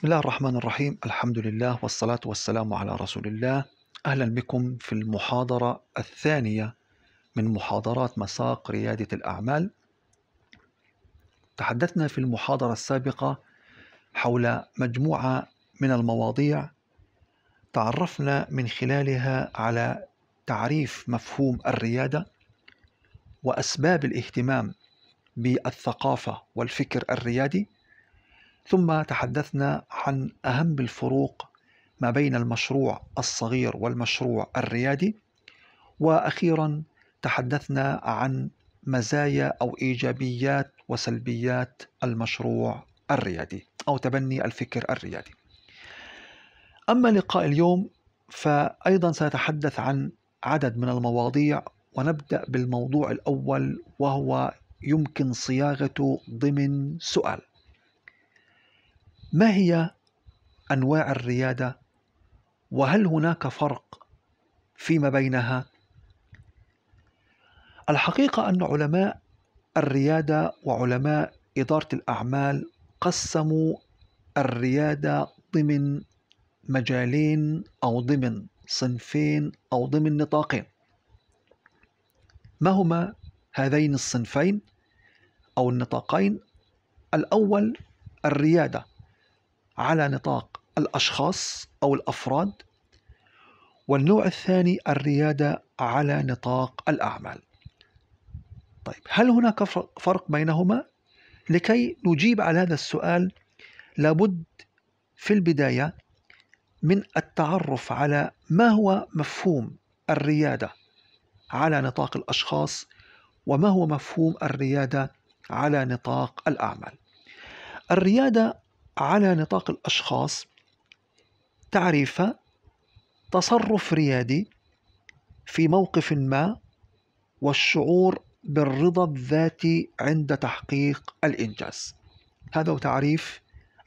بسم الله الرحمن الرحيم الحمد لله والصلاة والسلام على رسول الله أهلا بكم في المحاضرة الثانية من محاضرات مساق ريادة الأعمال تحدثنا في المحاضرة السابقة حول مجموعة من المواضيع تعرفنا من خلالها على تعريف مفهوم الريادة وأسباب الاهتمام بالثقافة والفكر الريادي ثم تحدثنا عن أهم الفروق ما بين المشروع الصغير والمشروع الريادي واخيرا تحدثنا عن مزايا او ايجابيات وسلبيات المشروع الريادي او تبني الفكر الريادي. اما لقاء اليوم فايضا سنتحدث عن عدد من المواضيع ونبدا بالموضوع الاول وهو يمكن صياغته ضمن سؤال. ما هي انواع الرياده وهل هناك فرق فيما بينها الحقيقه ان علماء الرياده وعلماء اداره الاعمال قسموا الرياده ضمن مجالين او ضمن صنفين او ضمن نطاقين ما هما هذين الصنفين او النطاقين الاول الرياده على نطاق الأشخاص أو الأفراد والنوع الثاني الريادة على نطاق الأعمال طيب هل هناك فرق بينهما؟ لكي نجيب على هذا السؤال لابد في البداية من التعرف على ما هو مفهوم الريادة على نطاق الأشخاص وما هو مفهوم الريادة على نطاق الأعمال الريادة على نطاق الأشخاص تعريف تصرف ريادي في موقف ما والشعور بالرضا الذاتي عند تحقيق الإنجاز هذا هو تعريف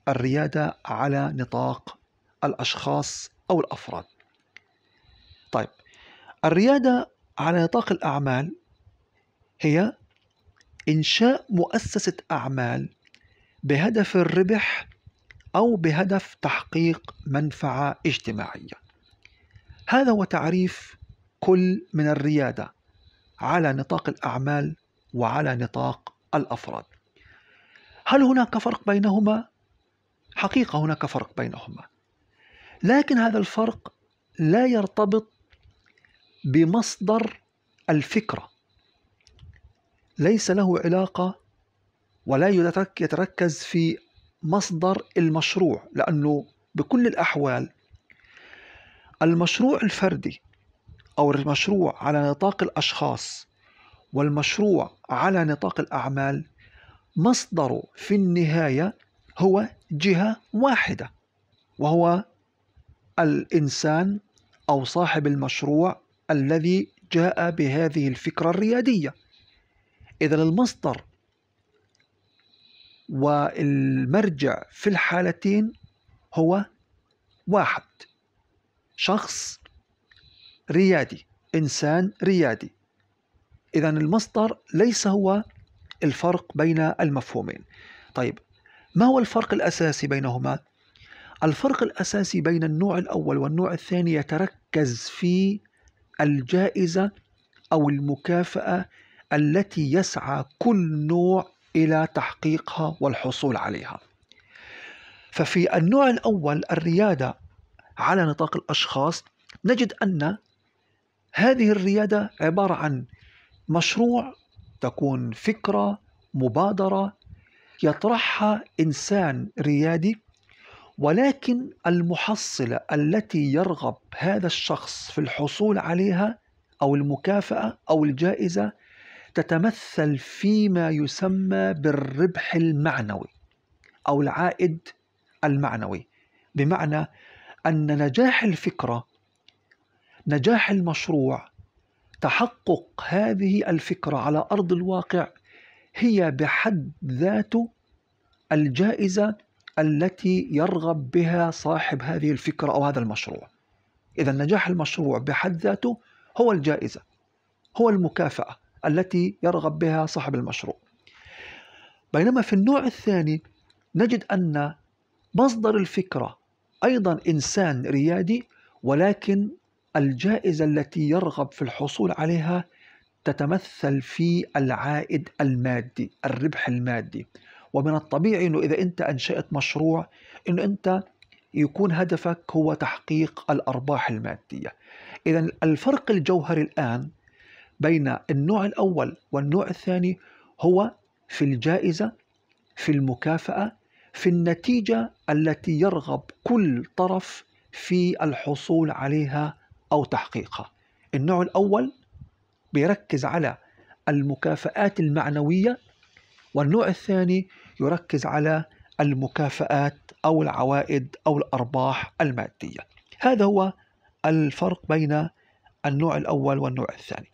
الريادة على نطاق الأشخاص أو الأفراد طيب الريادة على نطاق الأعمال هي إنشاء مؤسسة أعمال بهدف الربح أو بهدف تحقيق منفعة اجتماعية هذا هو تعريف كل من الريادة على نطاق الأعمال وعلى نطاق الأفراد هل هناك فرق بينهما؟ حقيقة هناك فرق بينهما لكن هذا الفرق لا يرتبط بمصدر الفكرة ليس له علاقة ولا يتركز في مصدر المشروع لأنه بكل الأحوال المشروع الفردي أو المشروع على نطاق الأشخاص والمشروع على نطاق الأعمال مصدره في النهاية هو جهة واحدة وهو الإنسان أو صاحب المشروع الذي جاء بهذه الفكرة الريادية إذا المصدر والمرجع في الحالتين هو واحد شخص ريادي إنسان ريادي إذا المصدر ليس هو الفرق بين المفهومين طيب ما هو الفرق الأساسي بينهما؟ الفرق الأساسي بين النوع الأول والنوع الثاني يتركز في الجائزة أو المكافأة التي يسعى كل نوع الى تحقيقها والحصول عليها ففي النوع الاول الرياده على نطاق الاشخاص نجد ان هذه الرياده عباره عن مشروع تكون فكره مبادره يطرحها انسان ريادي ولكن المحصله التي يرغب هذا الشخص في الحصول عليها او المكافاه او الجائزه تتمثل فيما يسمى بالربح المعنوي أو العائد المعنوي بمعنى أن نجاح الفكرة نجاح المشروع تحقق هذه الفكرة على أرض الواقع هي بحد ذاته الجائزة التي يرغب بها صاحب هذه الفكرة أو هذا المشروع إذا نجاح المشروع بحد ذاته هو الجائزة هو المكافأة التي يرغب بها صاحب المشروع بينما في النوع الثاني نجد أن مصدر الفكرة أيضا إنسان ريادي ولكن الجائزة التي يرغب في الحصول عليها تتمثل في العائد المادي الربح المادي ومن الطبيعي أنه إذا أنت أنشأت مشروع أنه أنت يكون هدفك هو تحقيق الأرباح المادية إذا الفرق الجوهري الآن بين النوع الأول والنوع الثاني هو في الجائزة في المكافأة في النتيجة التي يرغب كل طرف في الحصول عليها أو تحقيقها النوع الأول بيركز على المكافآت المعنوية والنوع الثاني يركز على المكافآت أو العوائد أو الأرباح المادية هذا هو الفرق بين النوع الأول والنوع الثاني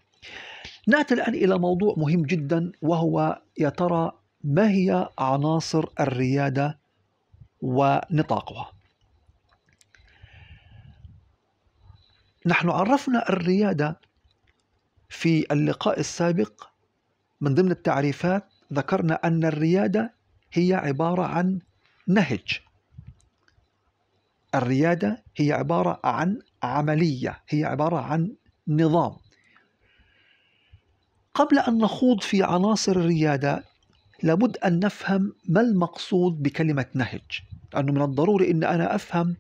ناتي الآن إلى موضوع مهم جدا وهو يا ترى ما هي عناصر الريادة ونطاقها نحن عرفنا الريادة في اللقاء السابق من ضمن التعريفات ذكرنا أن الريادة هي عبارة عن نهج الريادة هي عبارة عن عملية هي عبارة عن نظام قبل أن نخوض في عناصر الريادة لابد أن نفهم ما المقصود بكلمة نهج لأنه من الضروري أن أنا أفهم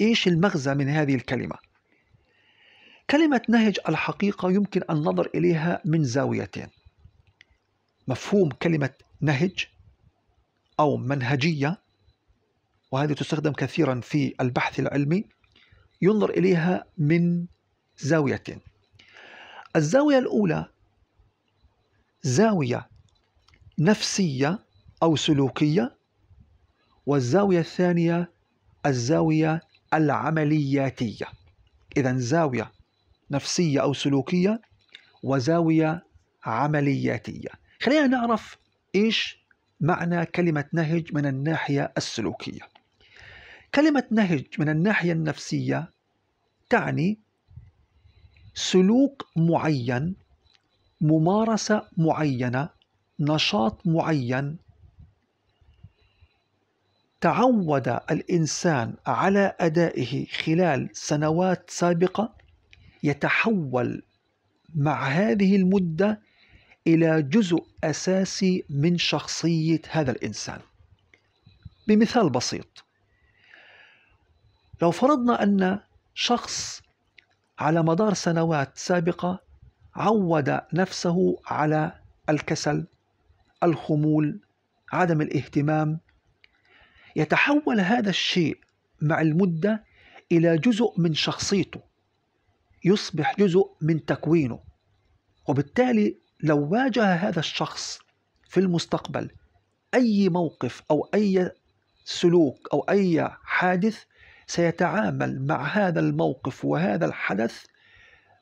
إيش المغزى من هذه الكلمة كلمة نهج الحقيقة يمكن أن نظر إليها من زاويتين مفهوم كلمة نهج أو منهجية وهذه تستخدم كثيرا في البحث العلمي ينظر إليها من زاويتين الزاوية الأولى زاوية نفسية أو سلوكية والزاوية الثانية الزاوية العملياتية إذا زاوية نفسية أو سلوكية وزاوية عملياتية خلينا نعرف إيش معنى كلمة نهج من الناحية السلوكية كلمة نهج من الناحية النفسية تعني سلوك معين ممارسة معينة نشاط معين تعود الإنسان على أدائه خلال سنوات سابقة يتحول مع هذه المدة إلى جزء أساسي من شخصية هذا الإنسان بمثال بسيط لو فرضنا أن شخص على مدار سنوات سابقة عود نفسه على الكسل الخمول عدم الاهتمام يتحول هذا الشيء مع المده الى جزء من شخصيته يصبح جزء من تكوينه وبالتالي لو واجه هذا الشخص في المستقبل اي موقف او اي سلوك او اي حادث سيتعامل مع هذا الموقف وهذا الحدث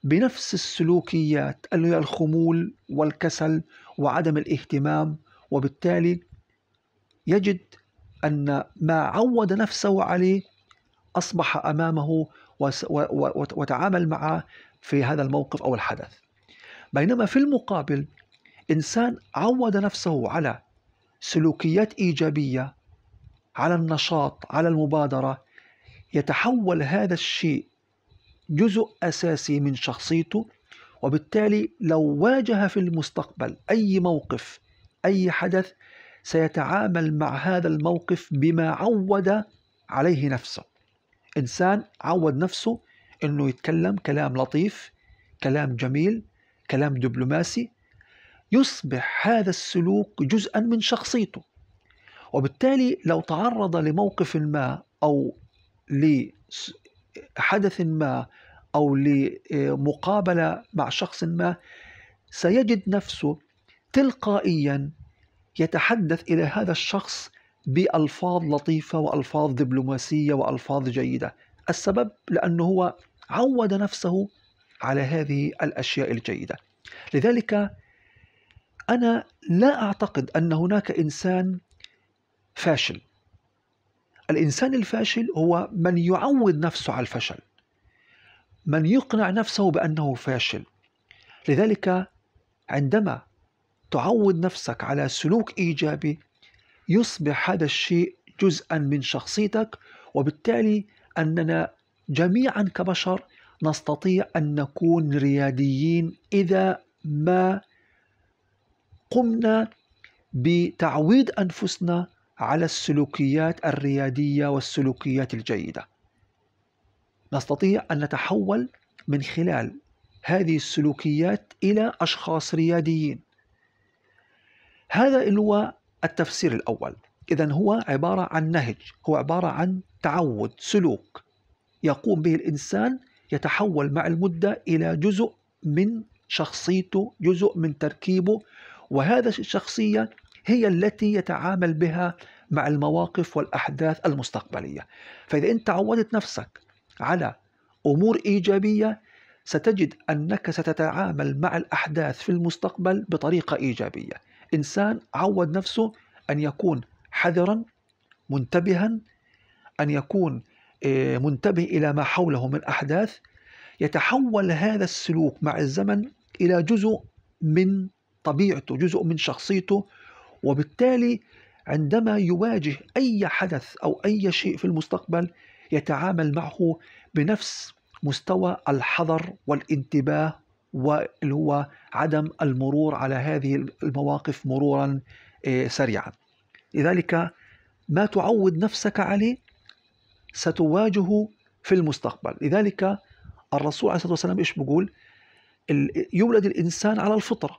بنفس السلوكيات اللي هي الخمول والكسل وعدم الاهتمام وبالتالي يجد أن ما عود نفسه عليه أصبح أمامه وتعامل معه في هذا الموقف أو الحدث بينما في المقابل إنسان عود نفسه على سلوكيات إيجابية على النشاط على المبادرة يتحول هذا الشيء جزء أساسي من شخصيته وبالتالي لو واجه في المستقبل أي موقف أي حدث سيتعامل مع هذا الموقف بما عود عليه نفسه إنسان عود نفسه أنه يتكلم كلام لطيف كلام جميل كلام دبلوماسي يصبح هذا السلوك جزءا من شخصيته وبالتالي لو تعرض لموقف ما أو لحدث ما او لمقابله مع شخص ما سيجد نفسه تلقائيا يتحدث الى هذا الشخص بالفاظ لطيفه والفاظ دبلوماسيه والفاظ جيده السبب لانه هو عود نفسه على هذه الاشياء الجيده لذلك انا لا اعتقد ان هناك انسان فاشل الإنسان الفاشل هو من يعود نفسه على الفشل من يقنع نفسه بأنه فاشل لذلك عندما تعود نفسك على سلوك إيجابي يصبح هذا الشيء جزءا من شخصيتك وبالتالي أننا جميعا كبشر نستطيع أن نكون رياديين إذا ما قمنا بتعويض أنفسنا على السلوكيات الرياديه والسلوكيات الجيده نستطيع ان نتحول من خلال هذه السلوكيات الى اشخاص رياديين هذا هو التفسير الاول اذا هو عباره عن نهج هو عباره عن تعود سلوك يقوم به الانسان يتحول مع المده الى جزء من شخصيته جزء من تركيبه وهذا الشخصيه هي التي يتعامل بها مع المواقف والأحداث المستقبلية فإذا أنت عودت نفسك على أمور إيجابية ستجد أنك ستتعامل مع الأحداث في المستقبل بطريقة إيجابية إنسان عود نفسه أن يكون حذرا منتبها أن يكون آه، منتبه إلى ما حوله من أحداث يتحول هذا السلوك مع الزمن إلى جزء من طبيعته جزء من شخصيته وبالتالي عندما يواجه أي حدث أو أي شيء في المستقبل يتعامل معه بنفس مستوى الحذر والانتباه واللي هو عدم المرور على هذه المواقف مرورا آه، سريعا لذلك ما تعود نفسك عليه ستواجهه في المستقبل لذلك الرسول عليه الصلاة والسلام إيش بيقول يولد الإنسان على الفطرة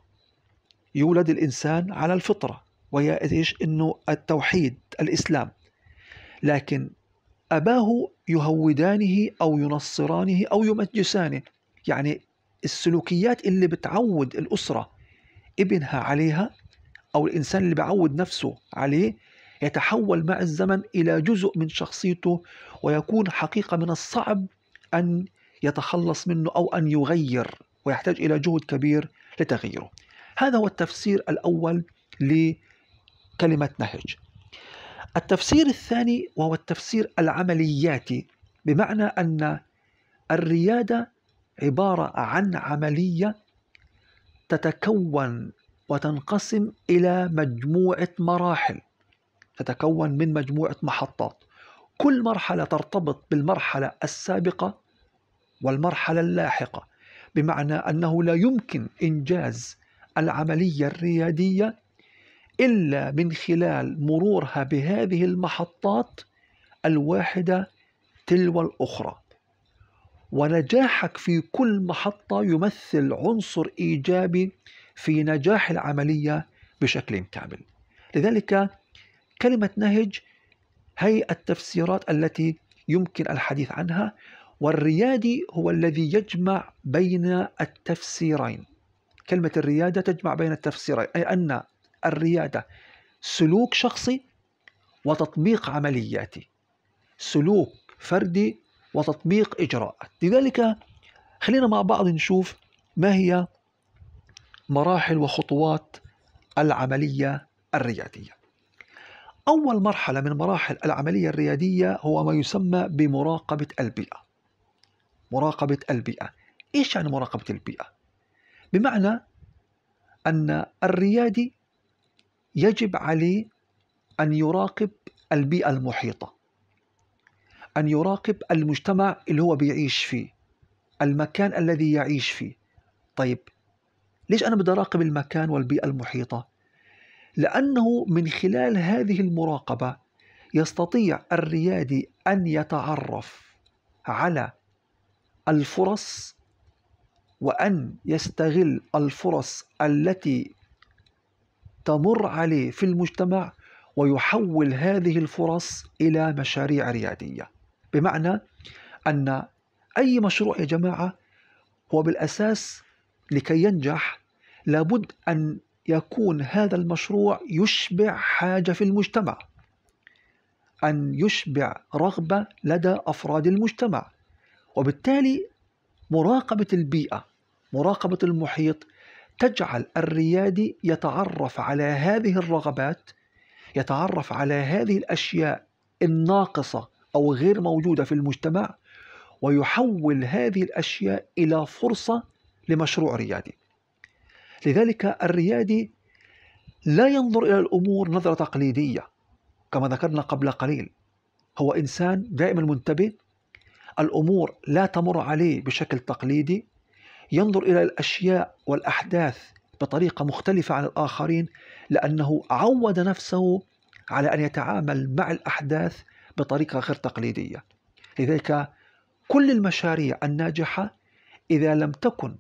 يولد الإنسان على الفطرة وهي ايش؟ انه التوحيد الاسلام لكن اباه يهودانه او ينصرانه او يمجسانه يعني السلوكيات اللي بتعود الاسره ابنها عليها او الانسان اللي بعود نفسه عليه يتحول مع الزمن الى جزء من شخصيته ويكون حقيقه من الصعب ان يتخلص منه او ان يغير ويحتاج الى جهد كبير لتغييره. هذا هو التفسير الاول ل كلمة نهج التفسير الثاني وهو التفسير العملياتي بمعنى أن الريادة عبارة عن عملية تتكون وتنقسم إلى مجموعة مراحل تتكون من مجموعة محطات كل مرحلة ترتبط بالمرحلة السابقة والمرحلة اللاحقة بمعنى أنه لا يمكن إنجاز العملية الريادية إلا من خلال مرورها بهذه المحطات الواحدة تلو الأخرى ونجاحك في كل محطة يمثل عنصر إيجابي في نجاح العملية بشكل كامل لذلك كلمة نهج هي التفسيرات التي يمكن الحديث عنها والريادي هو الذي يجمع بين التفسيرين كلمة الريادة تجمع بين التفسيرين أي أن الريادة سلوك شخصي وتطبيق عملياتي سلوك فردي وتطبيق إجراءات لذلك خلينا مع بعض نشوف ما هي مراحل وخطوات العملية الريادية أول مرحلة من مراحل العملية الريادية هو ما يسمى بمراقبة البيئة مراقبة البيئة إيش يعني مراقبة البيئة؟ بمعنى أن الريادي يجب عليه أن يراقب البيئة المحيطة أن يراقب المجتمع اللي هو بيعيش فيه المكان الذي يعيش فيه طيب ليش أنا بدي أراقب المكان والبيئة المحيطة؟ لأنه من خلال هذه المراقبة يستطيع الريادي أن يتعرف على الفرص وأن يستغل الفرص التي تمر عليه في المجتمع ويحول هذه الفرص إلى مشاريع ريادية بمعنى أن أي مشروع يا جماعة هو بالأساس لكي ينجح لابد أن يكون هذا المشروع يشبع حاجة في المجتمع أن يشبع رغبة لدى أفراد المجتمع وبالتالي مراقبة البيئة مراقبة المحيط تجعل الريادي يتعرف على هذه الرغبات يتعرف على هذه الاشياء الناقصه او غير موجوده في المجتمع ويحول هذه الاشياء الى فرصه لمشروع ريادي لذلك الريادي لا ينظر الى الامور نظره تقليديه كما ذكرنا قبل قليل هو انسان دائما منتبه الامور لا تمر عليه بشكل تقليدي ينظر إلى الأشياء والأحداث بطريقة مختلفة عن الآخرين لأنه عود نفسه على أن يتعامل مع الأحداث بطريقة غير تقليدية لذلك كل المشاريع الناجحة إذا لم تكن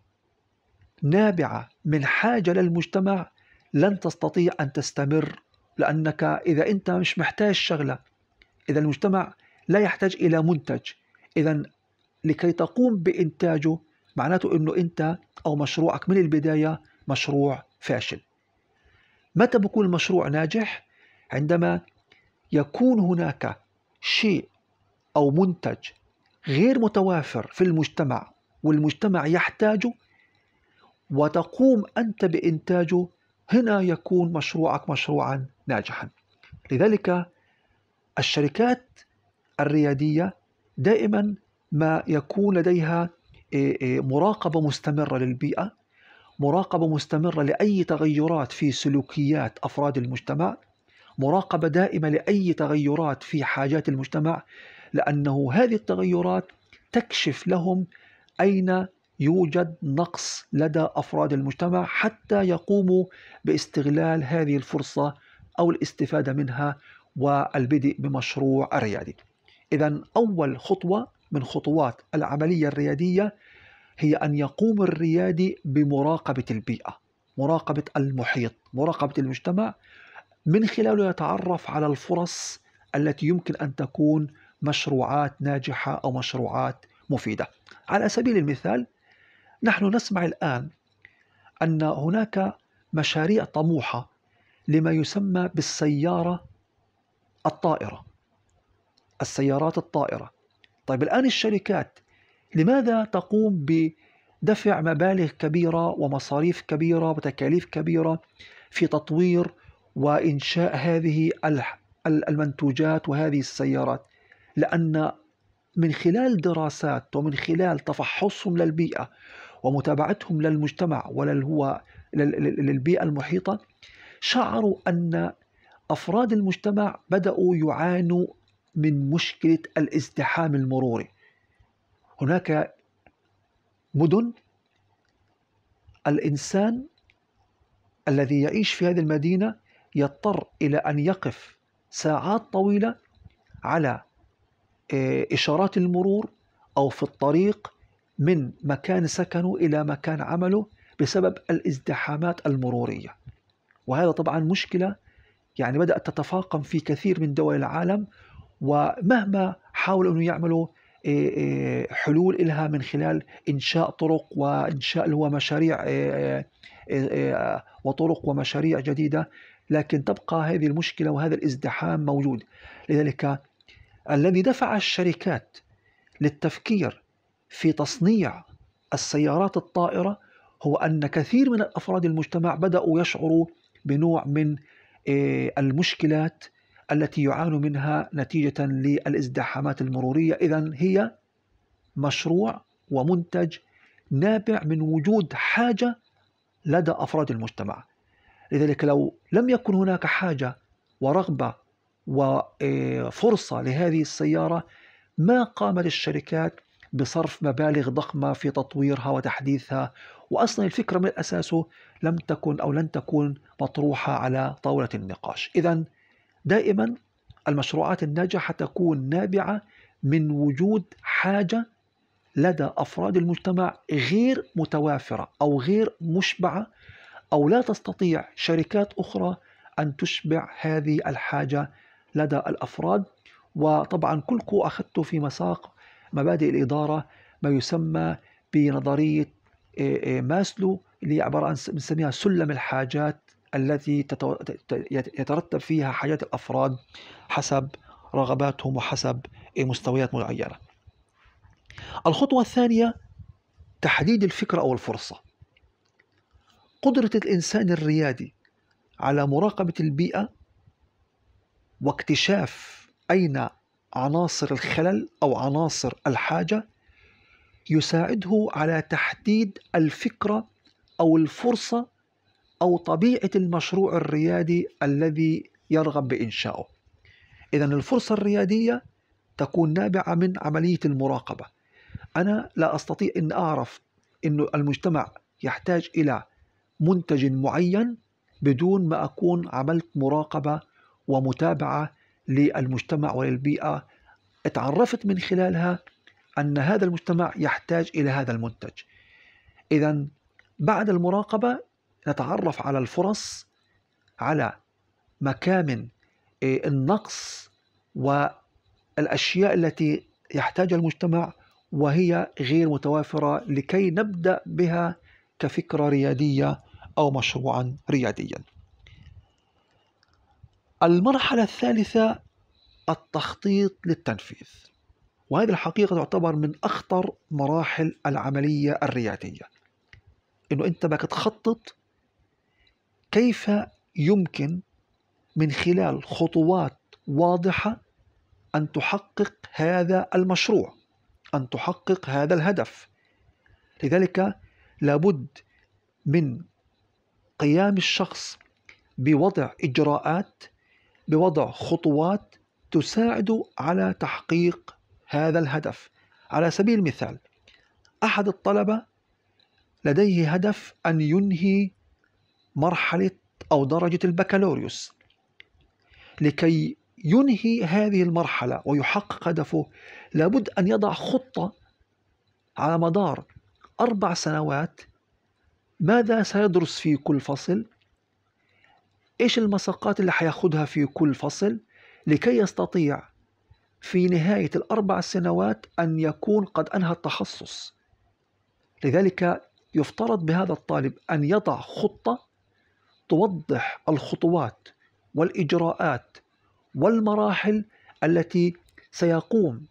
نابعة من حاجة للمجتمع لن تستطيع أن تستمر لأنك إذا أنت مش محتاج شغلة إذا المجتمع لا يحتاج إلى منتج إذا لكي تقوم بإنتاجه معناته انه انت او مشروعك من البدايه مشروع فاشل متى بكون المشروع ناجح عندما يكون هناك شيء او منتج غير متوافر في المجتمع والمجتمع يحتاجه وتقوم انت بانتاجه هنا يكون مشروعك مشروعا ناجحا لذلك الشركات الرياديه دائما ما يكون لديها إيه، إيه، مراقبه مستمره للبيئه مراقبه مستمره لاي تغيرات في سلوكيات افراد المجتمع مراقبه دائمه لاي تغيرات في حاجات المجتمع لانه هذه التغيرات تكشف لهم اين يوجد نقص لدى افراد المجتمع حتى يقوموا باستغلال هذه الفرصه او الاستفاده منها والبدء بمشروع ريادي. اذا اول خطوه من خطوات العملية الريادية هي أن يقوم الريادي بمراقبة البيئة مراقبة المحيط مراقبة المجتمع من خلاله يتعرف على الفرص التي يمكن أن تكون مشروعات ناجحة أو مشروعات مفيدة على سبيل المثال نحن نسمع الآن أن هناك مشاريع طموحة لما يسمى بالسيارة الطائرة السيارات الطائرة طيب الآن الشركات لماذا تقوم بدفع مبالغ كبيرة ومصاريف كبيرة وتكاليف كبيرة في تطوير وإنشاء هذه المنتوجات وهذه السيارات لأن من خلال دراسات ومن خلال تفحصهم للبيئة ومتابعتهم للمجتمع وللهو للبيئة المحيطة شعروا أن أفراد المجتمع بدأوا يعانوا من مشكلة الازدحام المروري هناك مدن الإنسان الذي يعيش في هذه المدينة يضطر إلى أن يقف ساعات طويلة على آه، إشارات المرور أو في الطريق من مكان سكنه إلى مكان عمله بسبب الازدحامات المرورية وهذا طبعا مشكلة يعني بدأت تتفاقم في كثير من دول العالم ومهما حاولوا أنه يعملوا إيه، إيه، حلول إلها من خلال إنشاء طرق وإنشاء اللي هو مشاريع إيه، وطرق ومشاريع جديدة لكن تبقى هذه المشكلة وهذا الازدحام موجود لذلك الذي دفع الشركات للتفكير في تصنيع السيارات الطائرة هو أن كثير من أفراد المجتمع بدأوا يشعروا بنوع من المشكلات التي يعانوا منها نتيجة للازدحامات المرورية إذا هي مشروع ومنتج نابع من وجود حاجة لدى أفراد المجتمع لذلك لو لم يكن هناك حاجة ورغبة وفرصة آه، لهذه السيارة ما قامت الشركات بصرف مبالغ ضخمة في تطويرها وتحديثها وأصلا الفكرة من أساسه لم تكن أو لن تكون مطروحة على طاولة النقاش إذا دائما المشروعات الناجحة تكون نابعة من وجود حاجة لدى أفراد المجتمع غير متوافرة أو غير مشبعة أو لا تستطيع شركات أخرى أن تشبع هذه الحاجة لدى الأفراد وطبعا كلكم أخذتوا في مساق مبادئ الإدارة ما يسمى بنظرية إيه، إيه، ماسلو اللي عبارة عن بنسميها سلم الحاجات التي يترتب فيها حياة الأفراد حسب رغباتهم وحسب مستويات معينة الخطوة الثانية تحديد الفكرة أو الفرصة قدرة الإنسان الريادي على مراقبة البيئة واكتشاف أين عناصر الخلل أو عناصر الحاجة يساعده على تحديد الفكرة أو الفرصة أو طبيعة المشروع الريادي الذي يرغب بإنشائه إذا الفرصة الريادية تكون نابعة من عملية المراقبة أنا لا أستطيع أن أعرف أن المجتمع يحتاج إلى منتج معين بدون ما أكون عملت مراقبة ومتابعة للمجتمع وللبيئة اتعرفت من خلالها أن هذا المجتمع يحتاج إلى هذا المنتج إذا بعد المراقبة نتعرف على الفرص على مكامن إيه، النقص والاشياء التي يحتاجها المجتمع وهي غير متوافره لكي نبدا بها كفكره رياديه او مشروعا رياديا. المرحله الثالثه التخطيط للتنفيذ. وهذه الحقيقه تعتبر من اخطر مراحل العمليه الرياديه. انه انت بدك تخطط كيف يمكن من خلال خطوات واضحة أن تحقق هذا المشروع أن تحقق هذا الهدف لذلك لابد من قيام الشخص بوضع إجراءات بوضع خطوات تساعد على تحقيق هذا الهدف على سبيل المثال أحد الطلبة لديه هدف أن ينهي مرحلة أو درجة البكالوريوس لكي ينهي هذه المرحلة ويحقق هدفه لابد أن يضع خطة على مدار أربع سنوات ماذا سيدرس في كل فصل إيش المساقات اللي حياخدها في كل فصل لكي يستطيع في نهاية الأربع سنوات أن يكون قد أنهى التخصص لذلك يفترض بهذا الطالب أن يضع خطة توضح الخطوات والاجراءات والمراحل التي سيقوم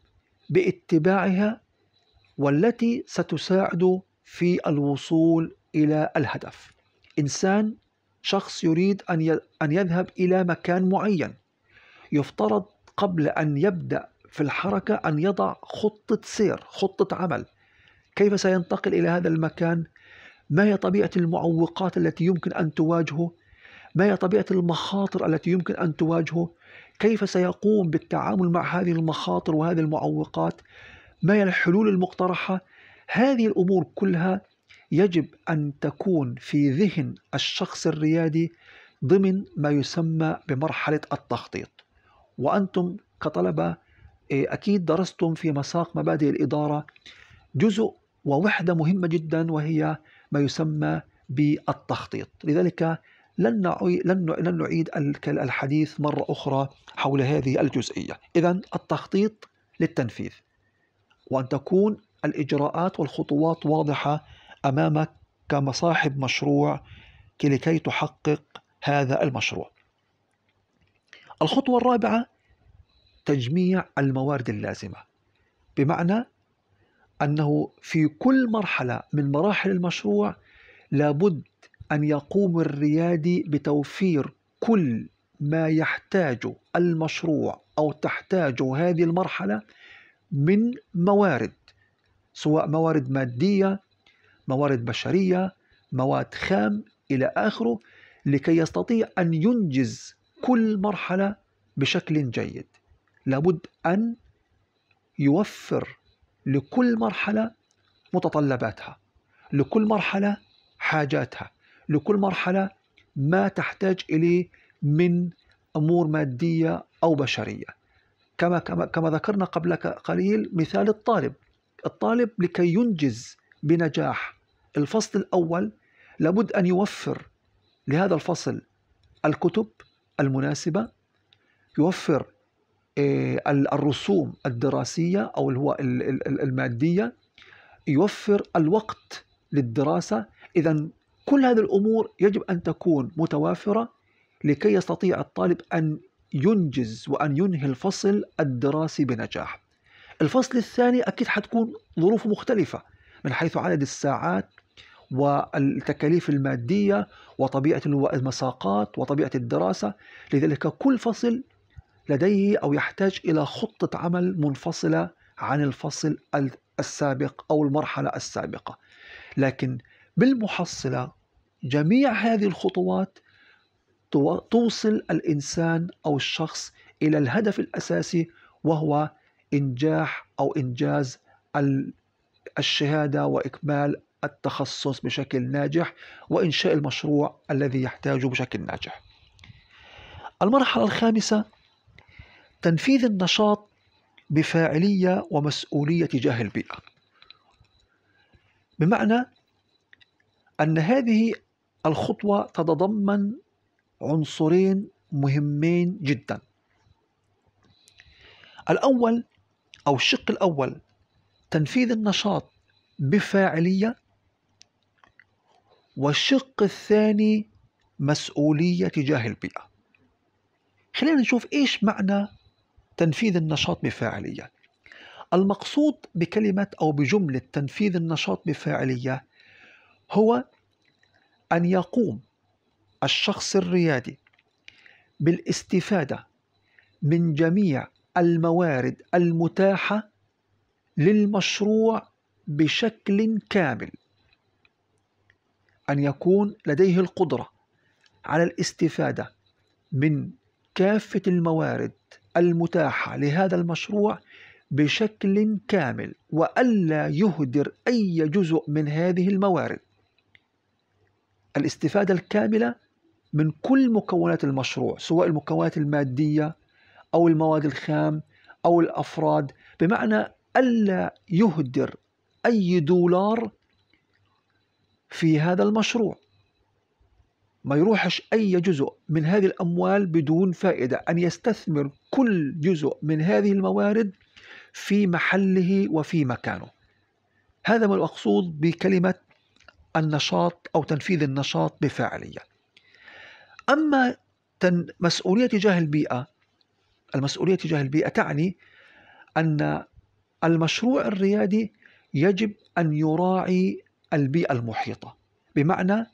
باتباعها والتي ستساعد في الوصول الى الهدف انسان شخص يريد ان ان يذهب الى مكان معين يفترض قبل ان يبدا في الحركه ان يضع خطه سير خطه عمل كيف سينتقل الى هذا المكان ما هي طبيعة المعوقات التي يمكن أن تواجهه ما هي طبيعة المخاطر التي يمكن أن تواجهه كيف سيقوم بالتعامل مع هذه المخاطر وهذه المعوقات ما هي الحلول المقترحة هذه الأمور كلها يجب أن تكون في ذهن الشخص الريادي ضمن ما يسمى بمرحلة التخطيط وأنتم كطلبة إيه، أكيد درستم في مساق مبادئ الإدارة جزء ووحدة مهمة جدا وهي ما يسمى بالتخطيط لذلك لن لن نعيد الحديث مرة أخرى حول هذه الجزئية إذا التخطيط للتنفيذ وأن تكون الإجراءات والخطوات واضحة أمامك كمصاحب مشروع لكي تحقق هذا المشروع الخطوة الرابعة تجميع الموارد اللازمة بمعنى أنه في كل مرحلة من مراحل المشروع لابد أن يقوم الريادي بتوفير كل ما يحتاجه المشروع أو تحتاجه هذه المرحلة من موارد سواء موارد مادية موارد بشرية مواد خام إلى آخره لكي يستطيع أن ينجز كل مرحلة بشكل جيد لابد أن يوفر لكل مرحلة متطلباتها لكل مرحلة حاجاتها لكل مرحلة ما تحتاج إليه من أمور مادية أو بشرية كما, كما, كما ذكرنا قبل قليل مثال الطالب الطالب لكي ينجز بنجاح الفصل الأول لابد أن يوفر لهذا الفصل الكتب المناسبة يوفر آه، الرسوم الدراسية أو اللي هو المادية يوفر الوقت للدراسة إذا كل هذه الأمور يجب أن تكون متوافرة لكي يستطيع الطالب أن ينجز وأن ينهي الفصل الدراسي بنجاح الفصل الثاني أكيد حتكون ظروفه مختلفة من حيث عدد الساعات والتكاليف المادية وطبيعة المساقات وطبيعة الدراسة لذلك كل فصل لديه أو يحتاج إلى خطة عمل منفصلة عن الفصل السابق أو المرحلة السابقة لكن بالمحصلة جميع هذه الخطوات توصل الإنسان أو الشخص إلى الهدف الأساسي وهو إنجاح أو إنجاز الشهادة وإكمال التخصص بشكل ناجح وإنشاء المشروع الذي يحتاجه بشكل ناجح. المرحلة الخامسة تنفيذ النشاط بفاعلية ومسؤولية تجاه البيئة بمعنى أن هذه الخطوة تتضمن عنصرين مهمين جدا الأول أو الشق الأول تنفيذ النشاط بفاعلية والشق الثاني مسؤولية تجاه البيئة خلينا نشوف إيش معنى تنفيذ النشاط بفاعلية المقصود بكلمة أو بجملة تنفيذ النشاط بفاعلية هو أن يقوم الشخص الريادي بالاستفادة من جميع الموارد المتاحة للمشروع بشكل كامل أن يكون لديه القدرة على الاستفادة من كافة الموارد المتاحة لهذا المشروع بشكل كامل وألا يهدر أي جزء من هذه الموارد الاستفادة الكاملة من كل مكونات المشروع سواء المكونات المادية أو المواد الخام أو الأفراد بمعنى ألا يهدر أي دولار في هذا المشروع ما يروحش أي جزء من هذه الأموال بدون فائدة أن يستثمر كل جزء من هذه الموارد في محله وفي مكانه هذا ما المقصود بكلمة النشاط أو تنفيذ النشاط بفاعلية أما مسؤولية تجاه البيئة المسؤولية تجاه البيئة تعني أن المشروع الريادي يجب أن يراعي البيئة المحيطة بمعنى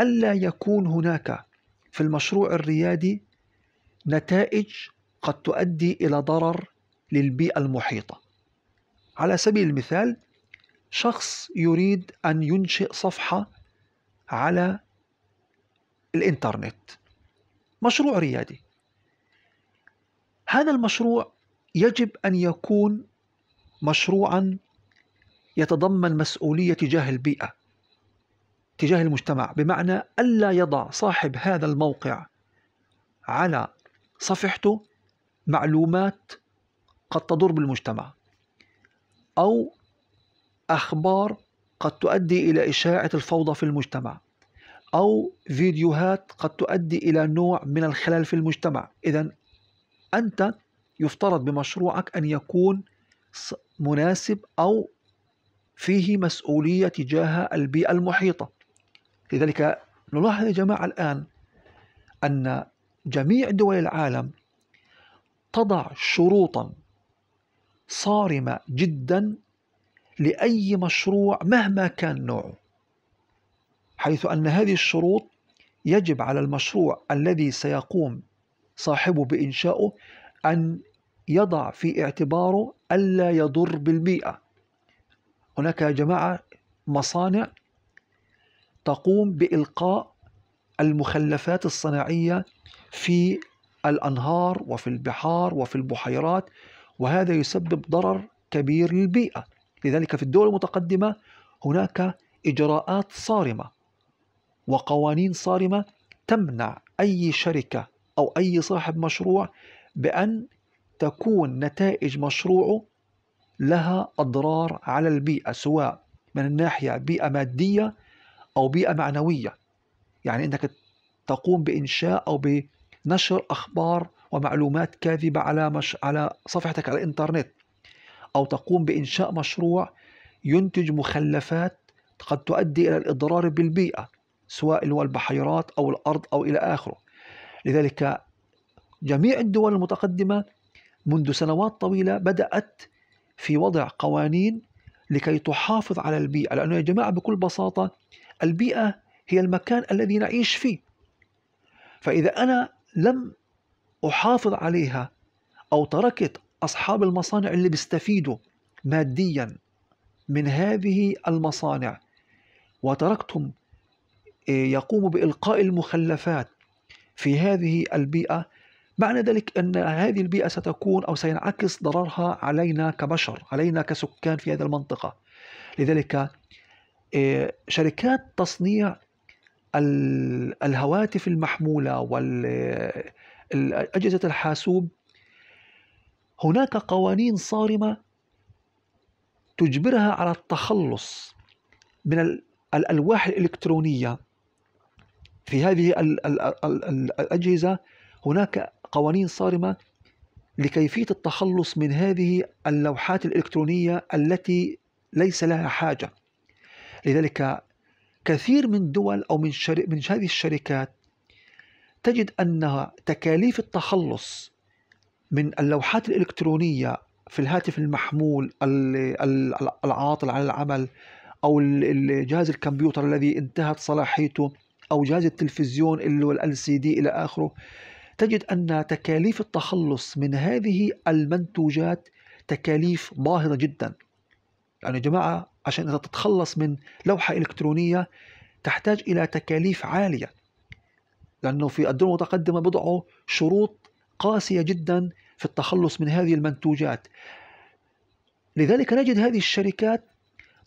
ألا يكون هناك في المشروع الريادي نتائج قد تؤدي إلى ضرر للبيئة المحيطة على سبيل المثال شخص يريد أن ينشئ صفحة على الإنترنت مشروع ريادي هذا المشروع يجب أن يكون مشروعا يتضمن مسؤولية تجاه البيئة تجاه المجتمع بمعنى ألا يضع صاحب هذا الموقع على صفحته معلومات قد تضر بالمجتمع أو أخبار قد تؤدي إلى إشاعة الفوضى في المجتمع أو فيديوهات قد تؤدي إلى نوع من الخلل في المجتمع إذا أنت يفترض بمشروعك أن يكون مناسب أو فيه مسؤولية تجاه البيئة المحيطة لذلك نلاحظ يا جماعة الآن أن جميع دول العالم تضع شروطا صارمة جدا لأي مشروع مهما كان نوعه حيث أن هذه الشروط يجب على المشروع الذي سيقوم صاحبه بإنشائه أن يضع في اعتباره ألا يضر بالبيئة هناك يا جماعة مصانع تقوم بإلقاء المخلفات الصناعية في الأنهار وفي البحار وفي البحيرات وهذا يسبب ضرر كبير للبيئة لذلك في الدول المتقدمة هناك إجراءات صارمة وقوانين صارمة تمنع أي شركة أو أي صاحب مشروع بأن تكون نتائج مشروعه لها أضرار على البيئة سواء من الناحية بيئة مادية أو بيئة معنوية يعني أنك تقوم بإنشاء أو بنشر أخبار ومعلومات كاذبة على مش... على صفحتك على الإنترنت أو تقوم بإنشاء مشروع ينتج مخلفات قد تؤدي إلى الإضرار بالبيئة سواء هو البحيرات أو الأرض أو إلى آخره لذلك جميع الدول المتقدمة منذ سنوات طويلة بدأت في وضع قوانين لكي تحافظ على البيئة لأنه يا جماعة بكل بساطة البيئة هي المكان الذي نعيش فيه فإذا أنا لم أحافظ عليها أو تركت أصحاب المصانع اللي بيستفيدوا ماديا من هذه المصانع وتركتهم آه، يقوموا بإلقاء المخلفات في هذه البيئة معنى ذلك أن هذه البيئة ستكون أو سينعكس ضررها علينا كبشر علينا كسكان في هذه المنطقة لذلك إيه، شركات تصنيع الهواتف المحمولة والأجهزة الحاسوب هناك قوانين صارمة تجبرها على التخلص من الألواح الإلكترونية في هذه الأجهزة هناك قوانين صارمة لكيفية التخلص من هذه اللوحات الإلكترونية التي ليس لها حاجة لذلك كثير من دول أو من, شر... من هذه الشركات تجد أن تكاليف التخلص من اللوحات الإلكترونية في الهاتف المحمول العاطل عن العمل أو جهاز الكمبيوتر الذي انتهت صلاحيته أو جهاز التلفزيون اللي هو ال سي دي إلى آخره تجد أن تكاليف التخلص من هذه المنتوجات تكاليف باهظة جدا يعني يا جماعة عشان إذا تتخلص من لوحة إلكترونية تحتاج إلى تكاليف عالية لأنه في الدول المتقدمة بضعوا شروط قاسية جدا في التخلص من هذه المنتوجات لذلك نجد هذه الشركات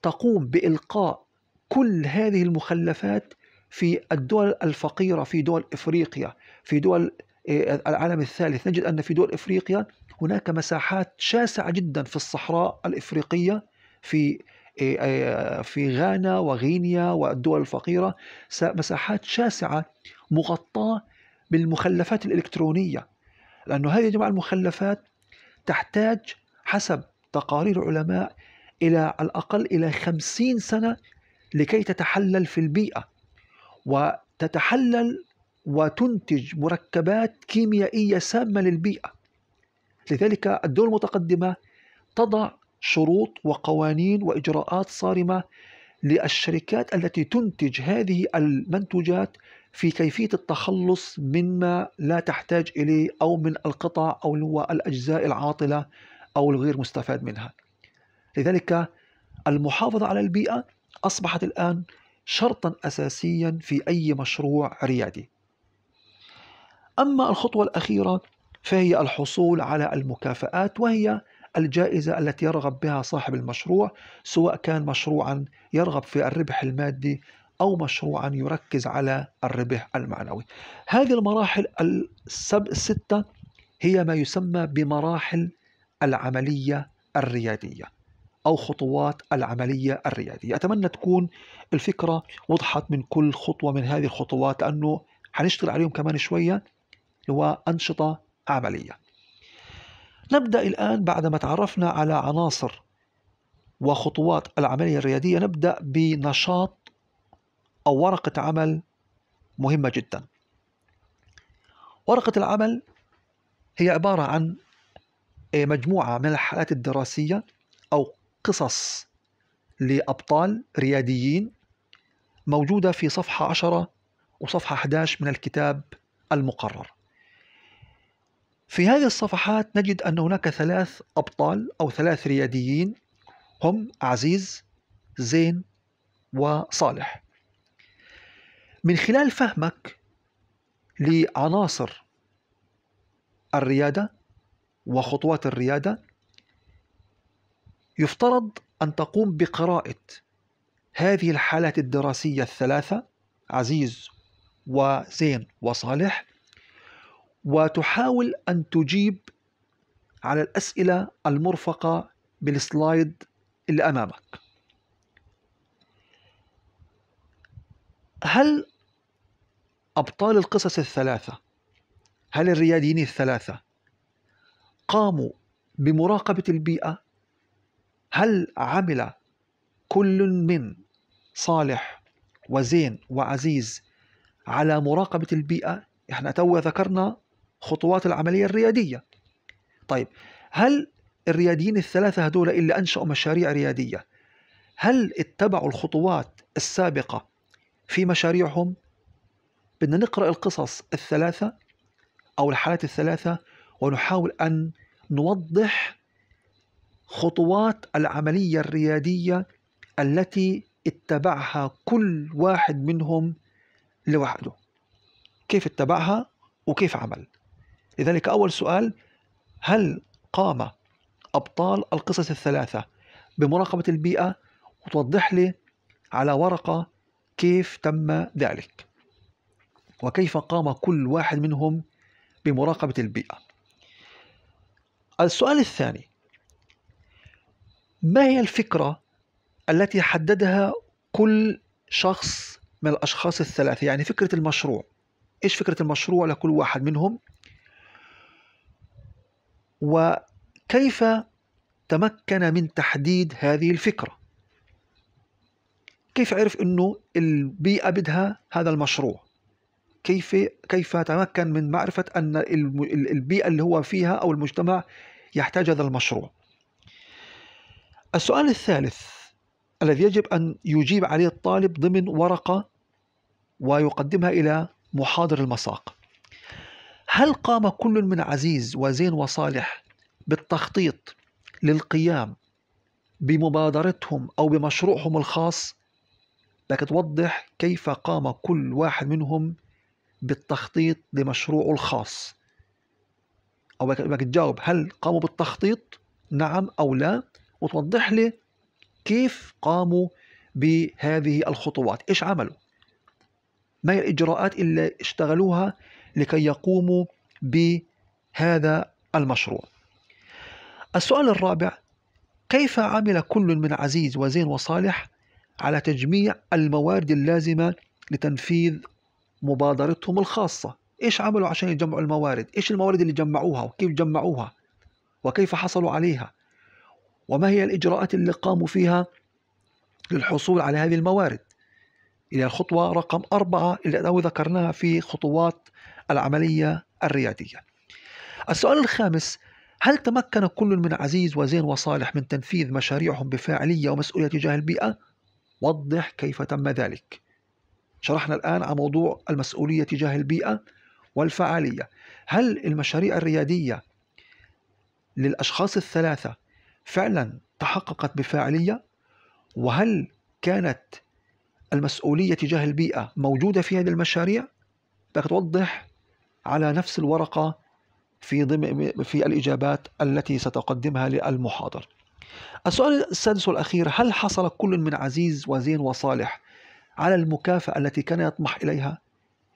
تقوم بإلقاء كل هذه المخلفات في الدول الفقيرة في دول إفريقيا في دول آه، العالم الثالث نجد أن في دول إفريقيا هناك مساحات شاسعة جدا في الصحراء الإفريقية في إيه، آه، في غانا وغينيا والدول الفقيرة مساحات شاسعة مغطاة بالمخلفات الإلكترونية لأنه هذه يا جماعة المخلفات تحتاج حسب تقارير العلماء إلى الأقل إلى خمسين سنة لكي تتحلل في البيئة وتتحلل وتنتج مركبات كيميائية سامة للبيئة لذلك الدول المتقدمة تضع شروط وقوانين واجراءات صارمه للشركات التي تنتج هذه المنتوجات في كيفيه التخلص مما لا تحتاج اليه او من القطع او هو الاجزاء العاطله او الغير مستفاد منها. لذلك المحافظه على البيئه اصبحت الان شرطا اساسيا في اي مشروع ريادي. اما الخطوه الاخيره فهي الحصول على المكافآت وهي الجائزة التي يرغب بها صاحب المشروع سواء كان مشروعا يرغب في الربح المادي أو مشروعا يركز على الربح المعنوي هذه المراحل السب الستة هي ما يسمى بمراحل العملية الريادية أو خطوات العملية الريادية أتمنى تكون الفكرة وضحت من كل خطوة من هذه الخطوات لأنه حنشتغل عليهم كمان شوية هو أنشطة عملية نبدأ الآن بعدما تعرفنا على عناصر وخطوات العملية الريادية نبدأ بنشاط أو ورقة عمل مهمة جدا ورقة العمل هي عبارة عن آه، مجموعة من الحالات الدراسية أو قصص لأبطال رياديين موجودة في صفحة 10 وصفحة 11 من الكتاب المقرر في هذه الصفحات نجد أن هناك ثلاث أبطال أو ثلاث رياديين هم عزيز زين وصالح من خلال فهمك لعناصر الريادة وخطوات الريادة يفترض أن تقوم بقراءة هذه الحالات الدراسية الثلاثة عزيز وزين وصالح وتحاول أن تجيب على الأسئلة المرفقة بالسلايد اللي أمامك هل أبطال القصص الثلاثة هل الرياديين الثلاثة قاموا بمراقبة البيئة هل عمل كل من صالح وزين وعزيز على مراقبة البيئة احنا تو ذكرنا خطوات العملية الريادية طيب هل الرياديين الثلاثة هذول اللي أنشأوا مشاريع ريادية هل اتبعوا الخطوات السابقة في مشاريعهم؟ بدنا نقرأ القصص الثلاثة أو الحالات الثلاثة ونحاول أن نوضح خطوات العملية الريادية التي اتبعها كل واحد منهم لوحده كيف اتبعها وكيف عمل لذلك أول سؤال هل قام أبطال القصص الثلاثة بمراقبة البيئة وتوضح لي على ورقة كيف تم ذلك وكيف قام كل واحد منهم بمراقبة البيئة السؤال الثاني ما هي الفكرة التي حددها كل شخص من الأشخاص الثلاثة يعني فكرة المشروع إيش فكرة المشروع لكل واحد منهم وكيف تمكن من تحديد هذه الفكرة كيف عرف أنه البيئة بدها هذا المشروع كيف كيف تمكن من معرفة أن البيئة اللي هو فيها أو المجتمع يحتاج هذا المشروع السؤال الثالث الذي يجب أن يجيب عليه الطالب ضمن ورقة ويقدمها إلى محاضر المساق هل قام كل من عزيز وزين وصالح بالتخطيط للقيام بمبادرتهم أو بمشروعهم الخاص لكن توضح كيف قام كل واحد منهم بالتخطيط لمشروعه الخاص أو بدك تجاوب هل قاموا بالتخطيط نعم أو لا وتوضح لي كيف قاموا بهذه الخطوات إيش عملوا ما هي الإجراءات اللي اشتغلوها لكي يقوموا بهذا المشروع السؤال الرابع كيف عمل كل من عزيز وزين وصالح على تجميع الموارد اللازمة لتنفيذ مبادرتهم الخاصة إيش عملوا عشان يجمعوا الموارد إيش الموارد اللي جمعوها وكيف جمعوها وكيف حصلوا عليها وما هي الإجراءات اللي قاموا فيها للحصول على هذه الموارد إلى الخطوة رقم أربعة اللي ذكرناها في خطوات العملية الريادية السؤال الخامس هل تمكن كل من عزيز وزين وصالح من تنفيذ مشاريعهم بفاعلية ومسؤولية تجاه البيئة؟ وضح كيف تم ذلك شرحنا الآن عن موضوع المسؤولية تجاه البيئة والفعالية هل المشاريع الريادية للأشخاص الثلاثة فعلا تحققت بفاعلية؟ وهل كانت المسؤولية تجاه البيئة موجودة في هذه المشاريع؟ بدك توضح على نفس الورقة في ضمن في الإجابات التي ستقدمها للمحاضر. السؤال السادس والأخير هل حصل كل من عزيز وزين وصالح على المكافأة التي كان يطمح إليها؟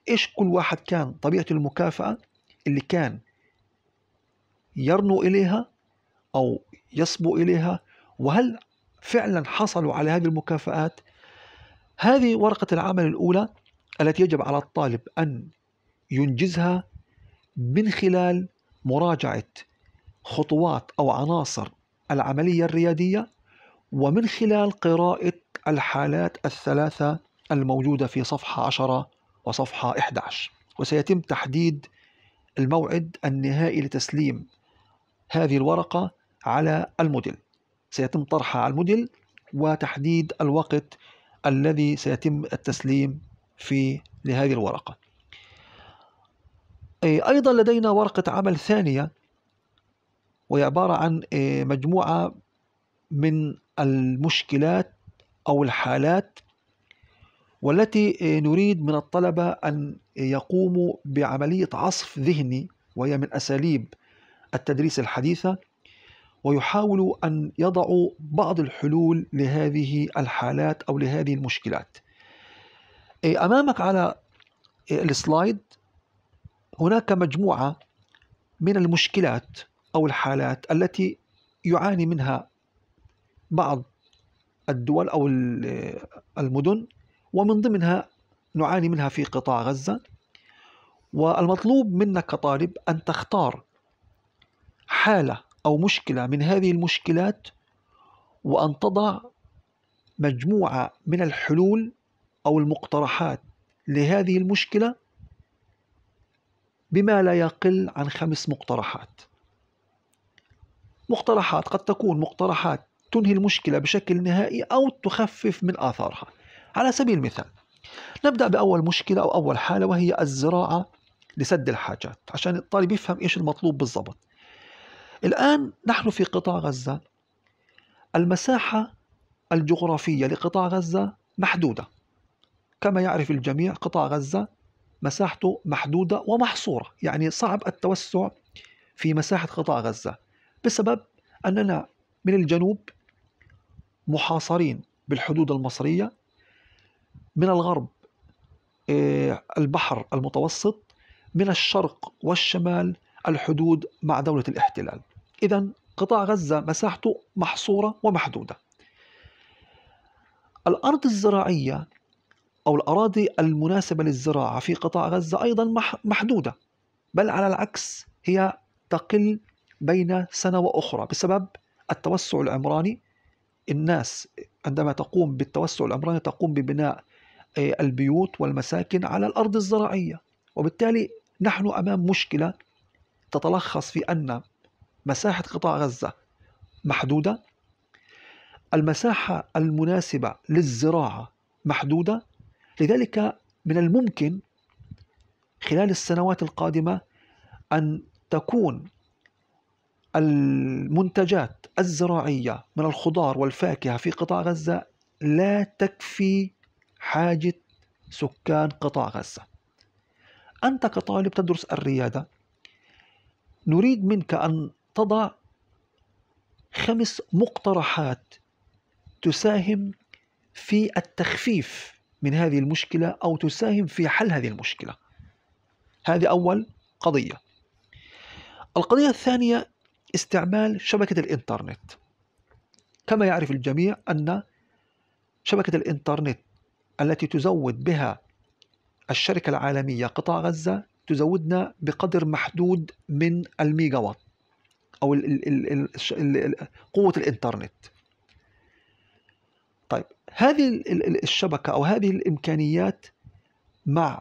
إيش كل واحد كان طبيعة المكافأة اللي كان يرنو إليها أو يصبو إليها وهل فعلا حصلوا على هذه المكافآت؟ هذه ورقة العمل الأولى التي يجب على الطالب أن ينجزها من خلال مراجعة خطوات أو عناصر العملية الريادية ومن خلال قراءة الحالات الثلاثة الموجودة في صفحة 10 وصفحة 11 وسيتم تحديد الموعد النهائي لتسليم هذه الورقة على الموديل سيتم طرحها على الموديل وتحديد الوقت الذي سيتم التسليم في لهذه الورقة إيه، أيضا لدينا ورقة عمل ثانية وهي عبارة عن إيه، مجموعة من المشكلات أو الحالات والتي إيه، نريد من الطلبة أن يقوموا بعملية عصف ذهني وهي من أساليب التدريس الحديثة ويحاولوا أن يضعوا بعض الحلول لهذه الحالات أو لهذه المشكلات أمامك على السلايد هناك مجموعة من المشكلات أو الحالات التي يعاني منها بعض الدول أو المدن ومن ضمنها نعاني منها في قطاع غزة والمطلوب منك كطالب أن تختار حالة أو مشكلة من هذه المشكلات وأن تضع مجموعة من الحلول أو المقترحات لهذه المشكلة بما لا يقل عن خمس مقترحات مقترحات قد تكون مقترحات تنهي المشكلة بشكل نهائي أو تخفف من آثارها على سبيل المثال نبدأ بأول مشكلة أو أول حالة وهي الزراعة لسد الحاجات عشان الطالب يفهم إيش المطلوب بالضبط الآن نحن في قطاع غزة المساحة الجغرافية لقطاع غزة محدودة كما يعرف الجميع قطاع غزة مساحته محدودة ومحصورة يعني صعب التوسع في مساحة قطاع غزة بسبب أننا من الجنوب محاصرين بالحدود المصرية من الغرب آه، البحر المتوسط من الشرق والشمال الحدود مع دولة الاحتلال إذا قطاع غزة مساحته محصورة ومحدودة الأرض الزراعية أو الأراضي المناسبة للزراعة في قطاع غزة أيضا محدودة بل على العكس هي تقل بين سنة وأخرى بسبب التوسع العمراني الناس عندما تقوم بالتوسع العمراني تقوم ببناء آه، البيوت والمساكن على الأرض الزراعية وبالتالي نحن أمام مشكلة تتلخص في أن مساحة قطاع غزة محدودة المساحة المناسبة للزراعة محدودة لذلك من الممكن خلال السنوات القادمة أن تكون المنتجات الزراعية من الخضار والفاكهة في قطاع غزة لا تكفي حاجة سكان قطاع غزة أنت كطالب تدرس الريادة نريد منك أن تضع خمس مقترحات تساهم في التخفيف من هذه المشكلة أو تساهم في حل هذه المشكلة هذه أول قضية القضية الثانية استعمال شبكة الإنترنت كما يعرف الجميع أن شبكة الإنترنت التي تزود بها الشركة العالمية قطاع غزة تزودنا بقدر محدود من الميجاوات أو قوة الإنترنت هذه الشبكة أو هذه الإمكانيات مع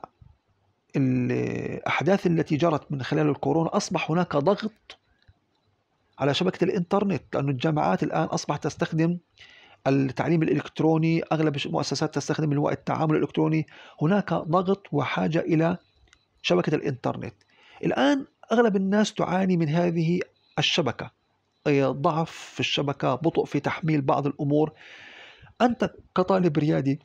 الأحداث التي جرت من خلال الكورونا أصبح هناك ضغط على شبكة الإنترنت لأن الجامعات الآن أصبحت تستخدم التعليم الإلكتروني أغلب المؤسسات تستخدم من التعامل الإلكتروني هناك ضغط وحاجة إلى شبكة الإنترنت الآن أغلب الناس تعاني من هذه الشبكة ضعف في الشبكة بطء في تحميل بعض الأمور أنت كطالب ريادي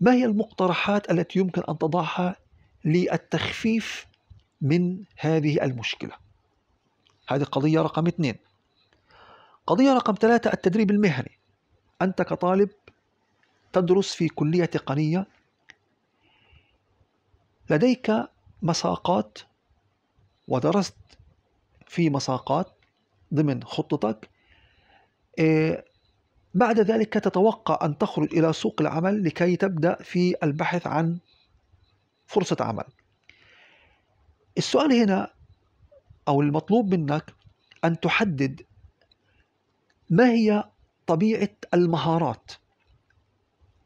ما هي المقترحات التي يمكن أن تضعها للتخفيف من هذه المشكلة هذه قضية رقم اثنين قضية رقم ثلاثة التدريب المهني أنت كطالب تدرس في كلية تقنية لديك مساقات ودرست في مساقات ضمن خطتك إيه، بعد ذلك تتوقع أن تخرج إلى سوق العمل لكي تبدأ في البحث عن فرصة عمل السؤال هنا أو المطلوب منك أن تحدد ما هي طبيعة المهارات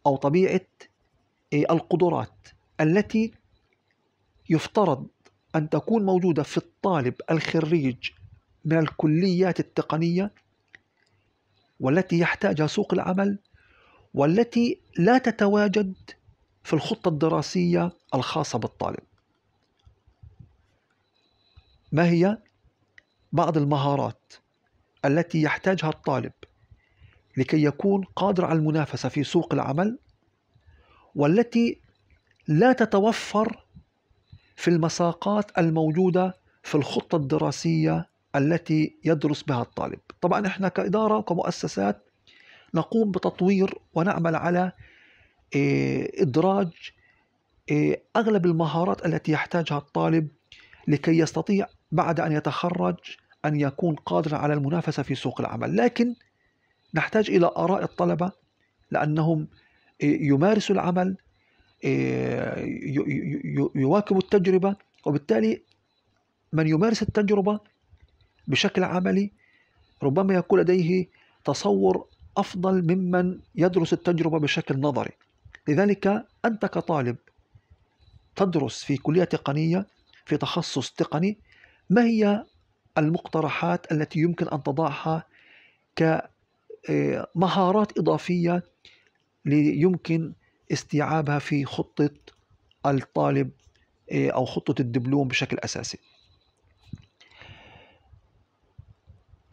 أو طبيعة إيه، القدرات التي يفترض أن تكون موجودة في الطالب الخريج من الكليات التقنية والتي يحتاجها سوق العمل والتي لا تتواجد في الخطة الدراسية الخاصة بالطالب. ما هي بعض المهارات التي يحتاجها الطالب لكي يكون قادر على المنافسة في سوق العمل والتي لا تتوفر في المساقات الموجودة في الخطة الدراسية التي يدرس بها الطالب طبعا احنا كإدارة وكمؤسسات نقوم بتطوير ونعمل على إيه، إدراج إيه، أغلب المهارات التي يحتاجها الطالب لكي يستطيع بعد أن يتخرج أن يكون قادرا على المنافسة في سوق العمل لكن نحتاج إلى آراء الطلبة لأنهم إيه، يمارسوا العمل يواكبوا التجربة وبالتالي من يمارس التجربة بشكل عملي ربما يكون لديه تصور أفضل ممن يدرس التجربة بشكل نظري لذلك أنت كطالب تدرس في كلية تقنية في تخصص تقني ما هي المقترحات التي يمكن أن تضعها كمهارات آه، إضافية ليمكن استيعابها في خطة الطالب آه، أو خطة الدبلوم بشكل أساسي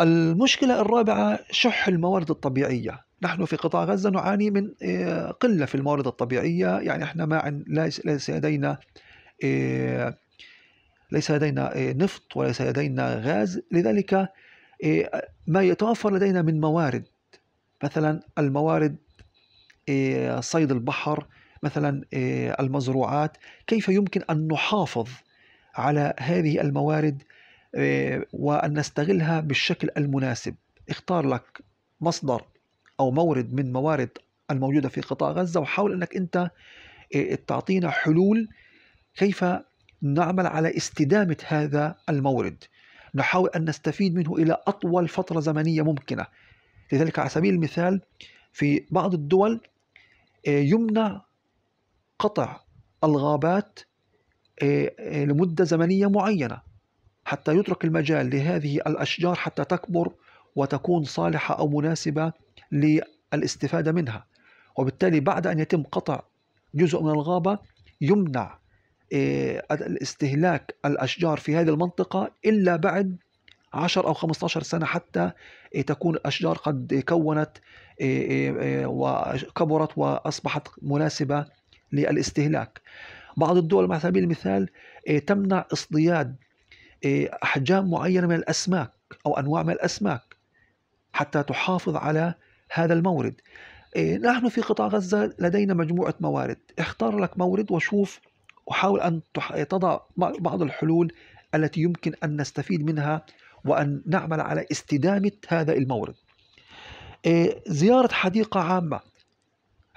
المشكلة الرابعة شح الموارد الطبيعية نحن في قطاع غزة نعاني من آه، قلة في الموارد الطبيعية يعني احنا ما عن ليس لدينا ليس لدينا آه، آه، نفط وليس لدينا غاز لذلك ما يتوفر لدينا من موارد مثلا الموارد صيد البحر مثلا المزروعات كيف يمكن أن نحافظ على هذه الموارد آه، وأن نستغلها بالشكل المناسب اختار لك مصدر أو مورد من موارد الموجودة في قطاع غزة وحاول أنك أنت آه، تعطينا حلول كيف نعمل على استدامة هذا المورد نحاول أن نستفيد منه إلى أطول فترة زمنية ممكنة لذلك على سبيل المثال في بعض الدول آه، يمنع قطع الغابات لمدة زمنية معينة حتى يترك المجال لهذه الأشجار حتى تكبر وتكون صالحة أو مناسبة للاستفادة منها وبالتالي بعد أن يتم قطع جزء من الغابة يمنع آه، استهلاك الأشجار في هذه المنطقة إلا بعد 10 أو 15 سنة حتى تكون الأشجار قد كونت آه، آه، وكبرت وأصبحت مناسبة للاستهلاك بعض الدول على سبيل المثال تمنع اصطياد آه، أحجام معينة من الأسماك أو أنواع من الأسماك حتى تحافظ على هذا المورد آه، نحن في قطاع غزة لدينا مجموعة موارد اختار لك مورد وشوف وحاول أن تضع بعض الحلول التي يمكن أن نستفيد منها وأن نعمل على استدامة هذا المورد آه، زيارة حديقة عامة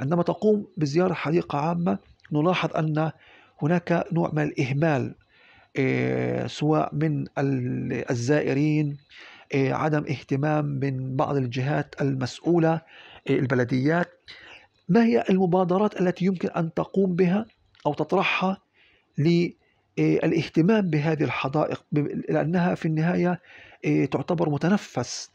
عندما تقوم بزيارة حديقة عامة نلاحظ أن هناك نوع من الإهمال آه، سواء من الزائرين آه، عدم اهتمام من بعض الجهات المسؤولة آه، البلديات ما هي المبادرات التي يمكن أن تقوم بها أو تطرحها للاهتمام بهذه الحدائق لأنها في النهاية تعتبر متنفس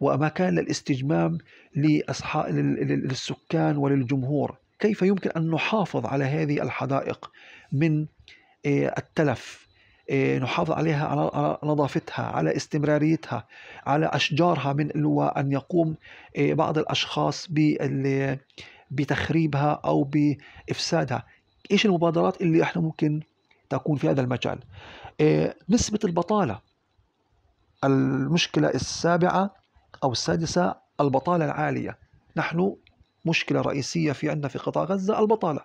ومكان للاستجمام للسكان وللجمهور كيف يمكن أن نحافظ على هذه الحدائق من التلف إيه، نحافظ عليها على نظافتها على استمراريتها على أشجارها من أن يقوم إيه، بعض الأشخاص بتخريبها أو بإفسادها إيش المبادرات اللي إحنا ممكن تكون في هذا المجال إيه، نسبة البطالة المشكلة السابعة أو السادسة البطالة العالية نحن مشكلة رئيسية في عندنا في قطاع غزة البطالة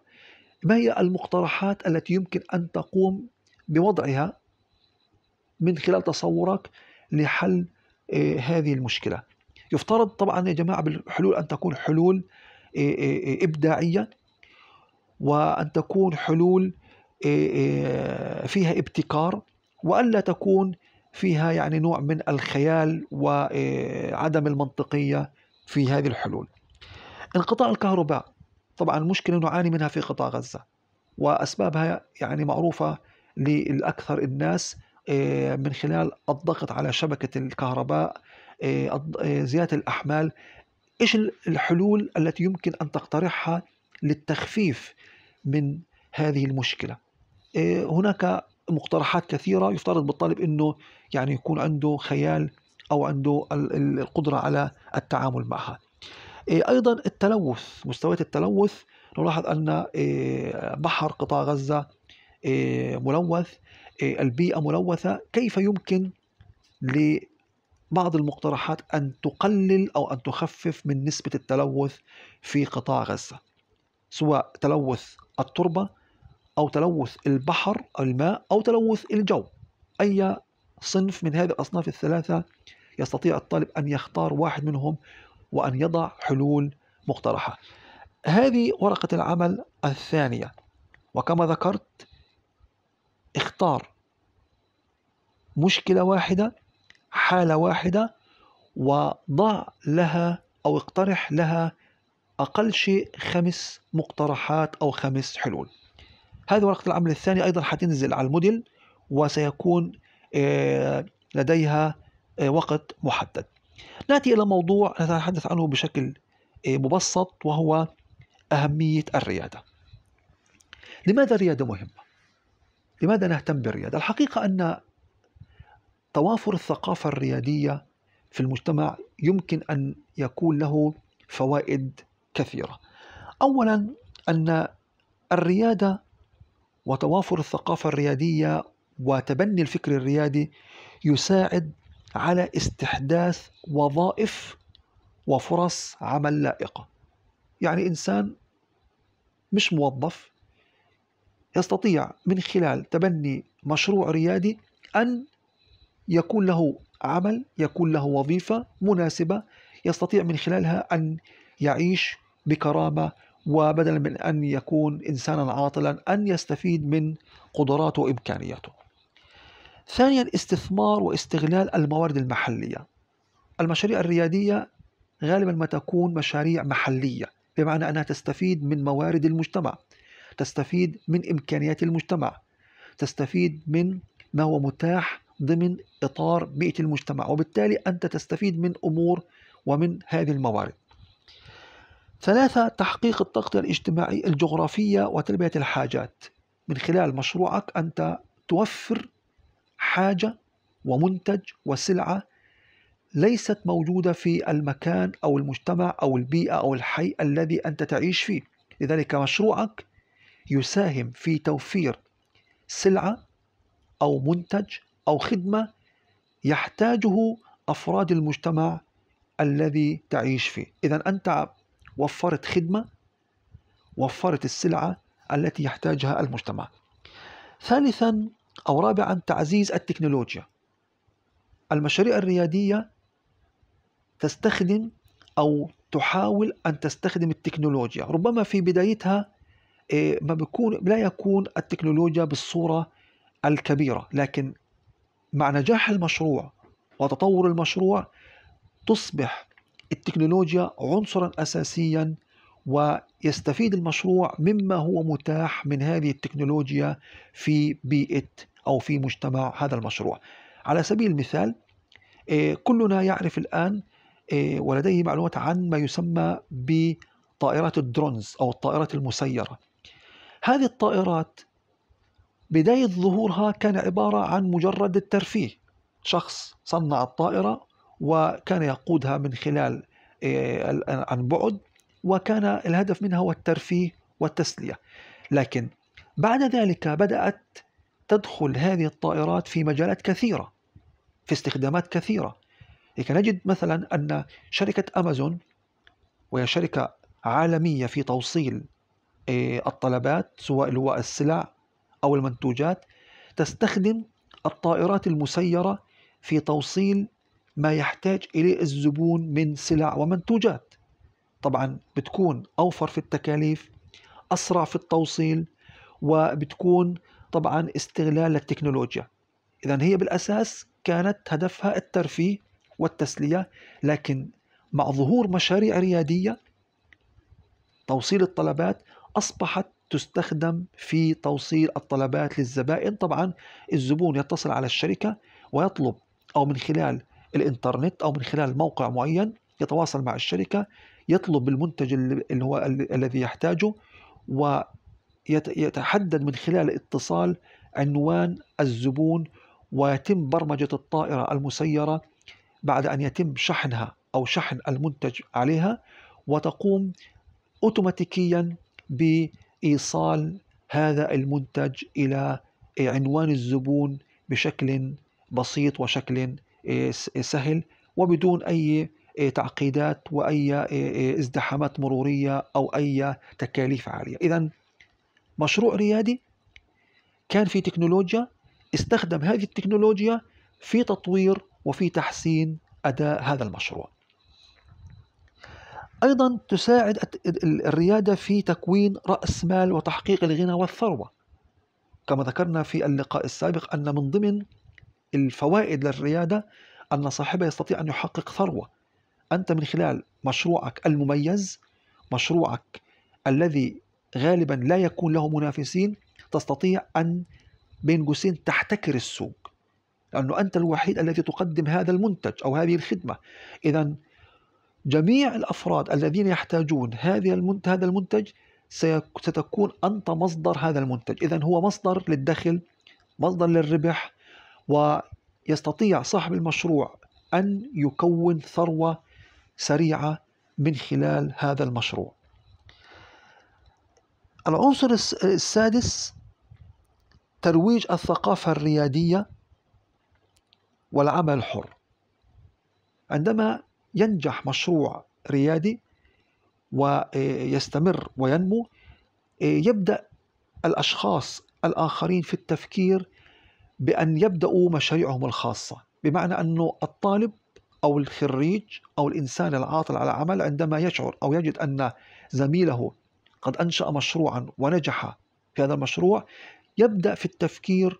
ما هي المقترحات التي يمكن أن تقوم بوضعها من خلال تصورك لحل آه، هذه المشكلة يفترض طبعا يا جماعة بالحلول أن تكون حلول آه، آه، إبداعية وأن تكون حلول فيها ابتكار وألا تكون فيها يعني نوع من الخيال وعدم المنطقية في هذه الحلول انقطاع الكهرباء طبعا مشكلة نعاني منها في قطاع غزة وأسبابها يعني معروفة للأكثر الناس آه، من خلال الضغط على شبكة الكهرباء آه، آه، زيادة الأحمال إيش الحلول التي يمكن أن تقترحها للتخفيف من هذه المشكلة هناك مقترحات كثيرة يفترض بالطالب أنه يعني يكون عنده خيال أو عنده القدرة على التعامل معها أيضا التلوث مستويات التلوث نلاحظ أن بحر قطاع غزة آه، ملوث آه، البيئة ملوثة كيف يمكن لبعض المقترحات أن تقلل أو أن تخفف من نسبة التلوث في قطاع غزة سواء تلوث التربة أو تلوث البحر أو الماء أو تلوث الجو أي صنف من هذه الأصناف الثلاثة يستطيع الطالب أن يختار واحد منهم وأن يضع حلول مقترحة هذه ورقة العمل الثانية وكما ذكرت اختار مشكلة واحدة حالة واحدة وضع لها أو اقترح لها أقل شيء خمس مقترحات أو خمس حلول هذه ورقة العمل الثانيه أيضا حتنزل على الموديل وسيكون آه، لديها آه، وقت محدد نأتي إلى موضوع نتحدث عنه بشكل آه، مبسط وهو أهمية الريادة لماذا الريادة مهمة؟ لماذا نهتم بالرياضة؟ الحقيقة أن توافر الثقافة الريادية في المجتمع يمكن أن يكون له فوائد كثيرة. أولا أن الريادة وتوافر الثقافة الريادية وتبني الفكر الريادي يساعد على استحداث وظائف وفرص عمل لائقة. يعني إنسان مش موظف يستطيع من خلال تبني مشروع ريادي أن يكون له عمل يكون له وظيفة مناسبة يستطيع من خلالها أن يعيش بكرامة وبدلا من أن يكون إنسانا عاطلا أن يستفيد من قدراته وإمكانياته ثانيا استثمار واستغلال الموارد المحلية المشاريع الريادية غالبا ما تكون مشاريع محلية بمعنى أنها تستفيد من موارد المجتمع تستفيد من إمكانيات المجتمع تستفيد من ما هو متاح ضمن إطار بيئة المجتمع وبالتالي أنت تستفيد من أمور ومن هذه الموارد ثلاثة تحقيق التغطية الاجتماعية الجغرافية وتلبية الحاجات من خلال مشروعك أنت توفر حاجة ومنتج وسلعة ليست موجودة في المكان أو المجتمع أو البيئة أو الحي الذي أنت تعيش فيه لذلك مشروعك يساهم في توفير سلعة أو منتج أو خدمة يحتاجه أفراد المجتمع الذي تعيش فيه إذا أنت وفرت خدمة وفرت السلعة التي يحتاجها المجتمع ثالثا أو رابعا تعزيز التكنولوجيا المشاريع الريادية تستخدم أو تحاول أن تستخدم التكنولوجيا ربما في بدايتها إيه، ما بيكون لا يكون التكنولوجيا بالصورة الكبيرة لكن مع نجاح المشروع وتطور المشروع تصبح التكنولوجيا عنصرا أساسيا ويستفيد المشروع مما هو متاح من هذه التكنولوجيا في بيئة أو في مجتمع هذا المشروع على سبيل المثال إيه، كلنا يعرف الآن إيه، ولديه معلومات عن ما يسمى بطائرات الدرونز أو الطائرات المسيرة هذه الطائرات بداية ظهورها كان عبارة عن مجرد الترفيه شخص صنع الطائرة وكان يقودها من خلال آه، عن بعد وكان الهدف منها هو الترفيه والتسلية لكن بعد ذلك بدأت تدخل هذه الطائرات في مجالات كثيرة في استخدامات كثيرة لكن نجد مثلا أن شركة أمازون وهي شركة عالمية في توصيل آه، الطلبات سواء اللي هو السلع أو المنتوجات تستخدم الطائرات المسيرة في توصيل ما يحتاج إليه الزبون من سلع ومنتوجات طبعا بتكون أوفر في التكاليف أسرع في التوصيل وبتكون طبعا استغلال للتكنولوجيا إذا هي بالأساس كانت هدفها الترفيه والتسلية لكن مع ظهور مشاريع ريادية توصيل الطلبات أصبحت تستخدم في توصيل الطلبات للزبائن طبعا الزبون يتصل على الشركة ويطلب أو من خلال الإنترنت أو من خلال موقع معين يتواصل مع الشركة يطلب المنتج اللي هو الذي يحتاجه ويتحدد من خلال اتصال عنوان الزبون ويتم برمجة الطائرة المسيرة بعد أن يتم شحنها أو شحن المنتج عليها وتقوم أوتوماتيكيا بايصال هذا المنتج الى عنوان الزبون بشكل بسيط وشكل إيه، إيه، سهل وبدون اي إيه، تعقيدات واي ازدحامات مروريه او اي تكاليف عاليه، اذا مشروع ريادي كان في تكنولوجيا استخدم هذه التكنولوجيا في تطوير وفي تحسين اداء هذا المشروع. أيضا تساعد الريادة في تكوين رأس مال وتحقيق الغنى والثروة كما ذكرنا في اللقاء السابق أن من ضمن الفوائد للريادة أن صاحبها يستطيع أن يحقق ثروة أنت من خلال مشروعك المميز مشروعك الذي غالبا لا يكون له منافسين تستطيع أن بين قوسين تحتكر السوق لأنه أنت الوحيد الذي تقدم هذا المنتج أو هذه الخدمة إذا جميع الأفراد الذين يحتاجون هذه هذا المنتج ستكون أنت مصدر هذا المنتج إذا هو مصدر للدخل مصدر للربح ويستطيع صاحب المشروع أن يكون ثروة سريعة من خلال هذا المشروع العنصر السادس ترويج الثقافة الريادية والعمل الحر عندما ينجح مشروع ريادي ويستمر وينمو يبدأ الأشخاص الآخرين في التفكير بأن يبدأوا مشاريعهم الخاصة بمعنى أنه الطالب أو الخريج أو الإنسان العاطل على عمل عندما يشعر أو يجد أن زميله قد أنشأ مشروعا ونجح في هذا المشروع يبدأ في التفكير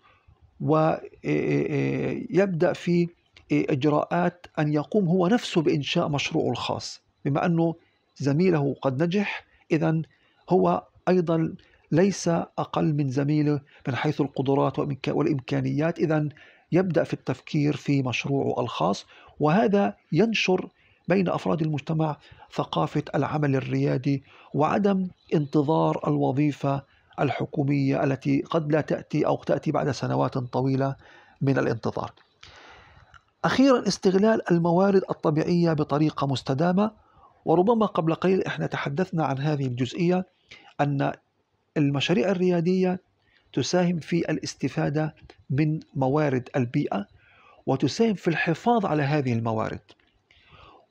ويبدأ في إجراءات أن يقوم هو نفسه بإنشاء مشروعه الخاص بما أنه زميله قد نجح إذا هو أيضا ليس أقل من زميله من حيث القدرات والإمكانيات إذا يبدأ في التفكير في مشروعه الخاص وهذا ينشر بين أفراد المجتمع ثقافة العمل الريادي وعدم انتظار الوظيفة الحكومية التي قد لا تأتي أو تأتي بعد سنوات طويلة من الانتظار أخيرا استغلال الموارد الطبيعية بطريقة مستدامة وربما قبل قليل احنا تحدثنا عن هذه الجزئية أن المشاريع الريادية تساهم في الاستفادة من موارد البيئة وتساهم في الحفاظ على هذه الموارد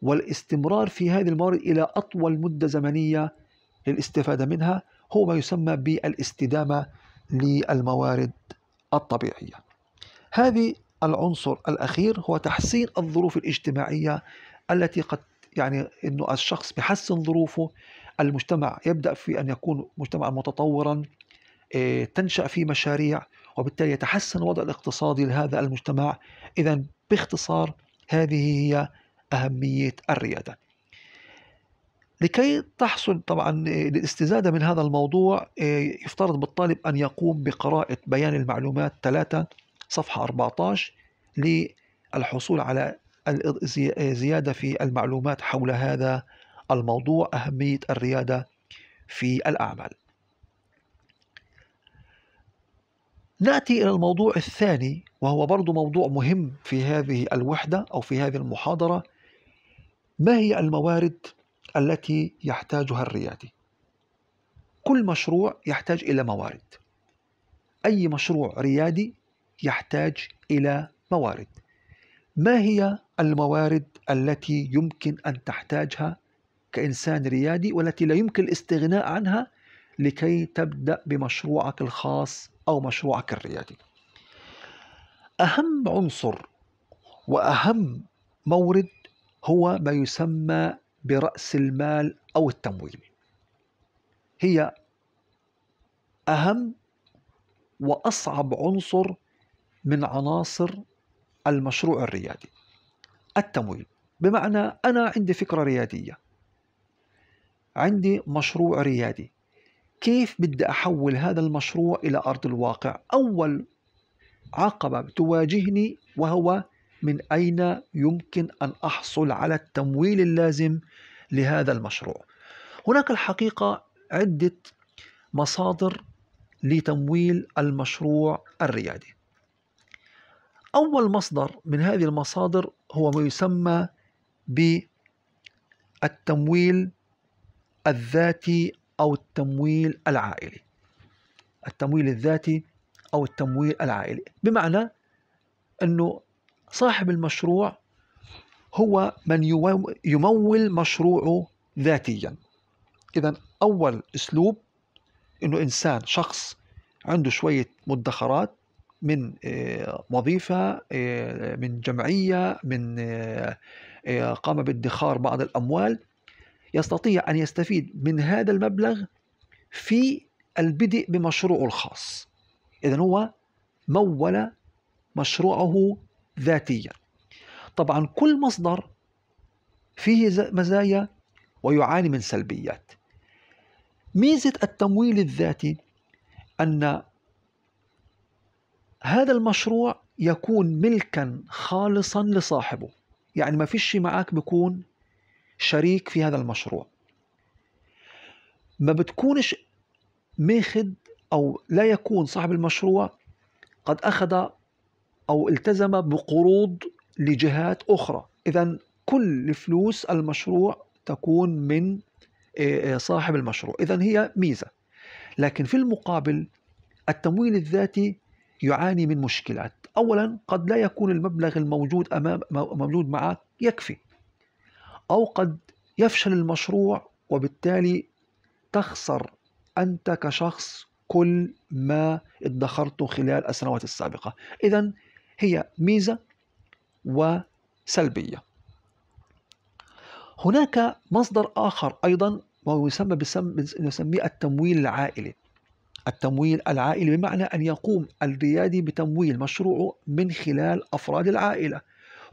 والاستمرار في هذه الموارد إلى أطول مدة زمنية للاستفادة منها هو ما يسمى بالاستدامة للموارد الطبيعية هذه العنصر الأخير هو تحسين الظروف الاجتماعية التي قد يعني أنه الشخص بحسن ظروفه المجتمع يبدأ في أن يكون مجتمعا متطورا آه، تنشأ فيه مشاريع وبالتالي يتحسن الوضع الاقتصادي لهذا المجتمع إذا باختصار هذه هي أهمية الريادة لكي تحصل طبعا الاستزادة آه، من هذا الموضوع آه، يفترض بالطالب أن يقوم بقراءة بيان المعلومات ثلاثة صفحة 14 للحصول على زيادة في المعلومات حول هذا الموضوع أهمية الريادة في الأعمال ناتي الى الموضوع الثاني وهو برضو موضوع مهم في هذه الوحده او في هذه المحاضره ما هي الموارد التي يحتاجها الريادي كل مشروع يحتاج الى موارد اي مشروع ريادي يحتاج إلى موارد ما هي الموارد التي يمكن أن تحتاجها كإنسان ريادي والتي لا يمكن الاستغناء عنها لكي تبدأ بمشروعك الخاص أو مشروعك الريادي أهم عنصر وأهم مورد هو ما يسمى برأس المال أو التمويل هي أهم وأصعب عنصر من عناصر المشروع الريادي التمويل بمعنى أنا عندي فكرة ريادية عندي مشروع ريادي كيف بدي أحول هذا المشروع إلى أرض الواقع أول عقبة تواجهني وهو من أين يمكن أن أحصل على التمويل اللازم لهذا المشروع هناك الحقيقة عدة مصادر لتمويل المشروع الريادي أول مصدر من هذه المصادر هو ما يسمى بالتمويل الذاتي أو التمويل العائلي التمويل الذاتي أو التمويل العائلي بمعنى أنه صاحب المشروع هو من يمول مشروعه ذاتيا إذا أول أسلوب أنه إنسان شخص عنده شوية مدخرات من آه، وظيفة آه، من جمعية من آه، قام بادخار بعض الأموال يستطيع أن يستفيد من هذا المبلغ في البدء بمشروعه الخاص إذا هو مول مشروعه ذاتيا طبعا كل مصدر فيه مزايا ويعاني من سلبيات ميزة التمويل الذاتي أن هذا المشروع يكون ملكا خالصا لصاحبه يعني ما فيش معك بيكون شريك في هذا المشروع ما بتكونش ماخد أو لا يكون صاحب المشروع قد أخذ أو التزم بقروض لجهات أخرى إذا كل فلوس المشروع تكون من آه، آه، صاحب المشروع إذا هي ميزة لكن في المقابل التمويل الذاتي يعاني من مشكلات أولا قد لا يكون المبلغ الموجود أمام موجود معك يكفي أو قد يفشل المشروع وبالتالي تخسر أنت كشخص كل ما ادخرته خلال السنوات السابقة إذا هي ميزة وسلبية هناك مصدر آخر أيضا وهو يسمى بسم... نسميه التمويل العائلي التمويل العائلي بمعنى أن يقوم الريادي بتمويل مشروعه من خلال أفراد العائلة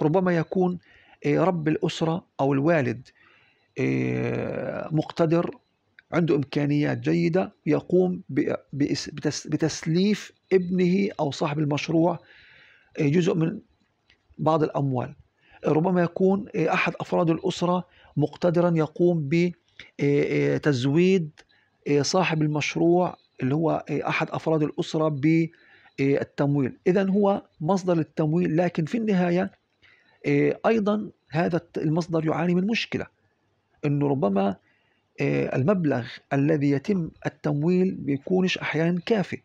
ربما يكون آه، رب الأسرة أو الوالد آه، مقتدر عنده إمكانيات جيدة يقوم بتسليف ابنه أو صاحب المشروع آه، جزء من بعض الأموال ربما يكون أحد أفراد الأسرة مقتدرا يقوم بتزويد صاحب المشروع اللي هو آه، احد افراد الاسره بالتمويل آه، اذا هو مصدر التمويل لكن في النهايه آه، ايضا هذا المصدر يعاني من مشكله انه ربما المبلغ الذي يتم التمويل بيكونش احيانا كافي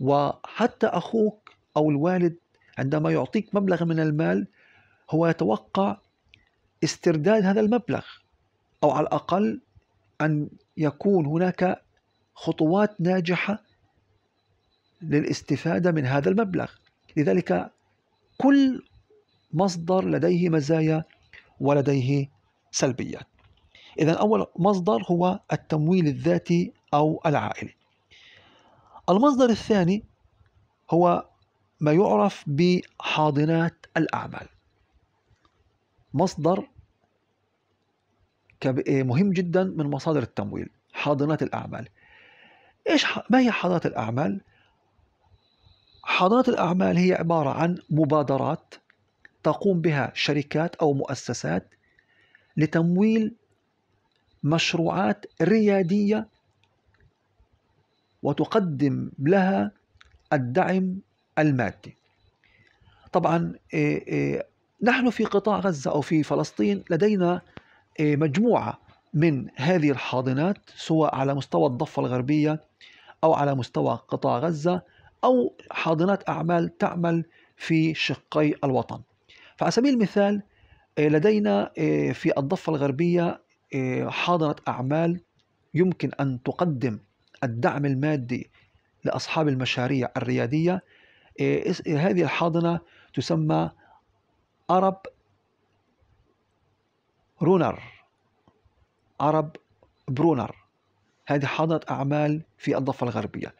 وحتى اخوك او الوالد عندما يعطيك مبلغ من المال هو يتوقع استرداد هذا المبلغ او على الاقل ان يكون هناك خطوات ناجحة للاستفادة من هذا المبلغ لذلك كل مصدر لديه مزايا ولديه سلبيات إذا أول مصدر هو التمويل الذاتي أو العائلي المصدر الثاني هو ما يعرف بحاضنات الأعمال مصدر مهم جدا من مصادر التمويل حاضنات الأعمال إيش ما هي حاضرة الأعمال؟ حاضرة الأعمال هي عبارة عن مبادرات تقوم بها شركات أو مؤسسات لتمويل مشروعات ريادية وتقدم لها الدعم المادي طبعا إيه، إيه، نحن في قطاع غزة أو في فلسطين لدينا إيه، مجموعة من هذه الحاضنات سواء على مستوى الضفة الغربية أو على مستوى قطاع غزة أو حاضنات أعمال تعمل في شقي الوطن فعلى سبيل المثال آه، لدينا آه، في الضفة الغربية آه، حاضنة أعمال يمكن أن تقدم الدعم المادي لأصحاب المشاريع الريادية هذه الحاضنة تسمى أرب رونر عرب برونر هذه حاضنة أعمال في الضفة الغربية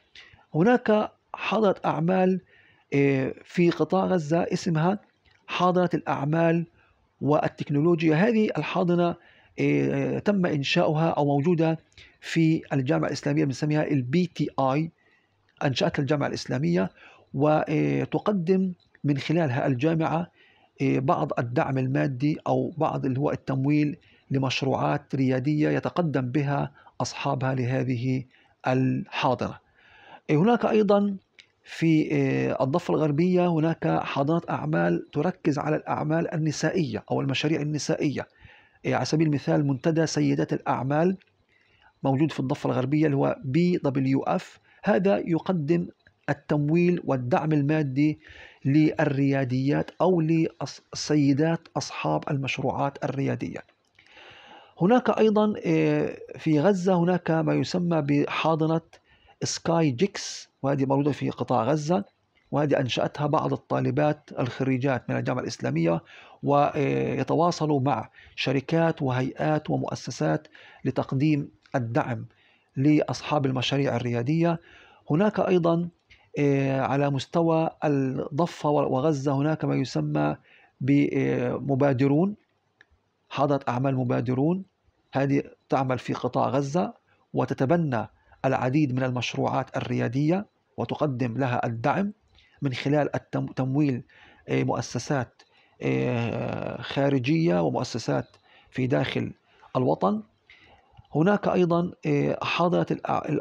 هناك حاضنة أعمال آه، في قطاع غزة اسمها حاضنة الأعمال والتكنولوجيا هذه الحاضنة آه، تم إنشاؤها أو موجودة في الجامعة الإسلامية بنسميها البي تي آي أنشأتها الجامعة الإسلامية وتقدم آه، من خلالها الجامعة بعض الدعم المادي أو بعض اللي هو التمويل لمشروعات ريادية يتقدم بها أصحابها لهذه الحاضرة إيه، هناك أيضا في إيه، الضفة الغربية هناك حاضنات أعمال تركز على الأعمال النسائية أو المشاريع النسائية إيه، على سبيل المثال منتدى سيدات الأعمال موجود في الضفة الغربية اللي هو بي دبليو اف هذا يقدم التمويل والدعم المادي للرياديات أو للسيدات أصحاب المشروعات الريادية هناك أيضا آه، في غزة هناك ما يسمى بحاضنة سكاي جيكس وهذه موجودة في قطاع غزة وهذه أنشأتها بعض الطالبات الخريجات من الجامعة الإسلامية ويتواصلوا مع شركات وهيئات ومؤسسات لتقديم الدعم لأصحاب المشاريع الريادية هناك أيضا آه، على مستوى الضفة وغزة هناك ما يسمى بمبادرون حاضنه أعمال مبادرون هذه تعمل في قطاع غزة وتتبنى العديد من المشروعات الريادية وتقدم لها الدعم من خلال تمويل آه، مؤسسات آه، خارجية ومؤسسات في داخل الوطن هناك أيضا آه، حاضرة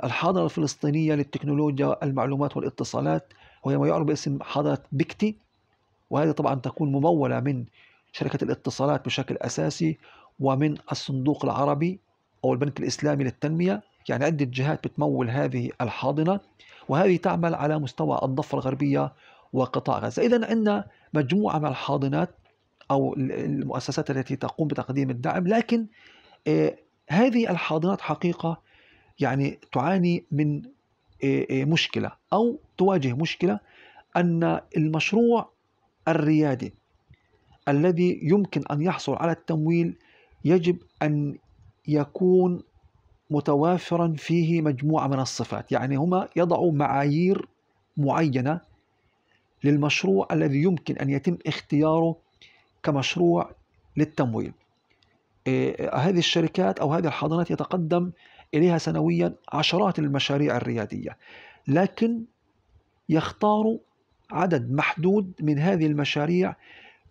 الحاضرة الفلسطينية للتكنولوجيا المعلومات والاتصالات وهي ما يعرف باسم حاضرة بكتي وهذه طبعا تكون ممولة من شركة الاتصالات بشكل أساسي ومن الصندوق العربي أو البنك الإسلامي للتنمية يعني عدة جهات بتمول هذه الحاضنة وهذه تعمل على مستوى الضفة الغربية وقطاع غزة إذا عندنا مجموعة من الحاضنات أو المؤسسات التي تقوم بتقديم الدعم لكن آه، هذه الحاضنات حقيقة يعني تعاني من آه، آه، مشكلة أو تواجه مشكلة أن المشروع الريادي الذي يمكن أن يحصل على التمويل يجب أن يكون متوافرا فيه مجموعة من الصفات يعني هما يضعوا معايير معينة للمشروع الذي يمكن أن يتم اختياره كمشروع للتمويل إيه، هذه الشركات أو هذه الحاضنات يتقدم إليها سنويا عشرات المشاريع الريادية لكن يختار عدد محدود من هذه المشاريع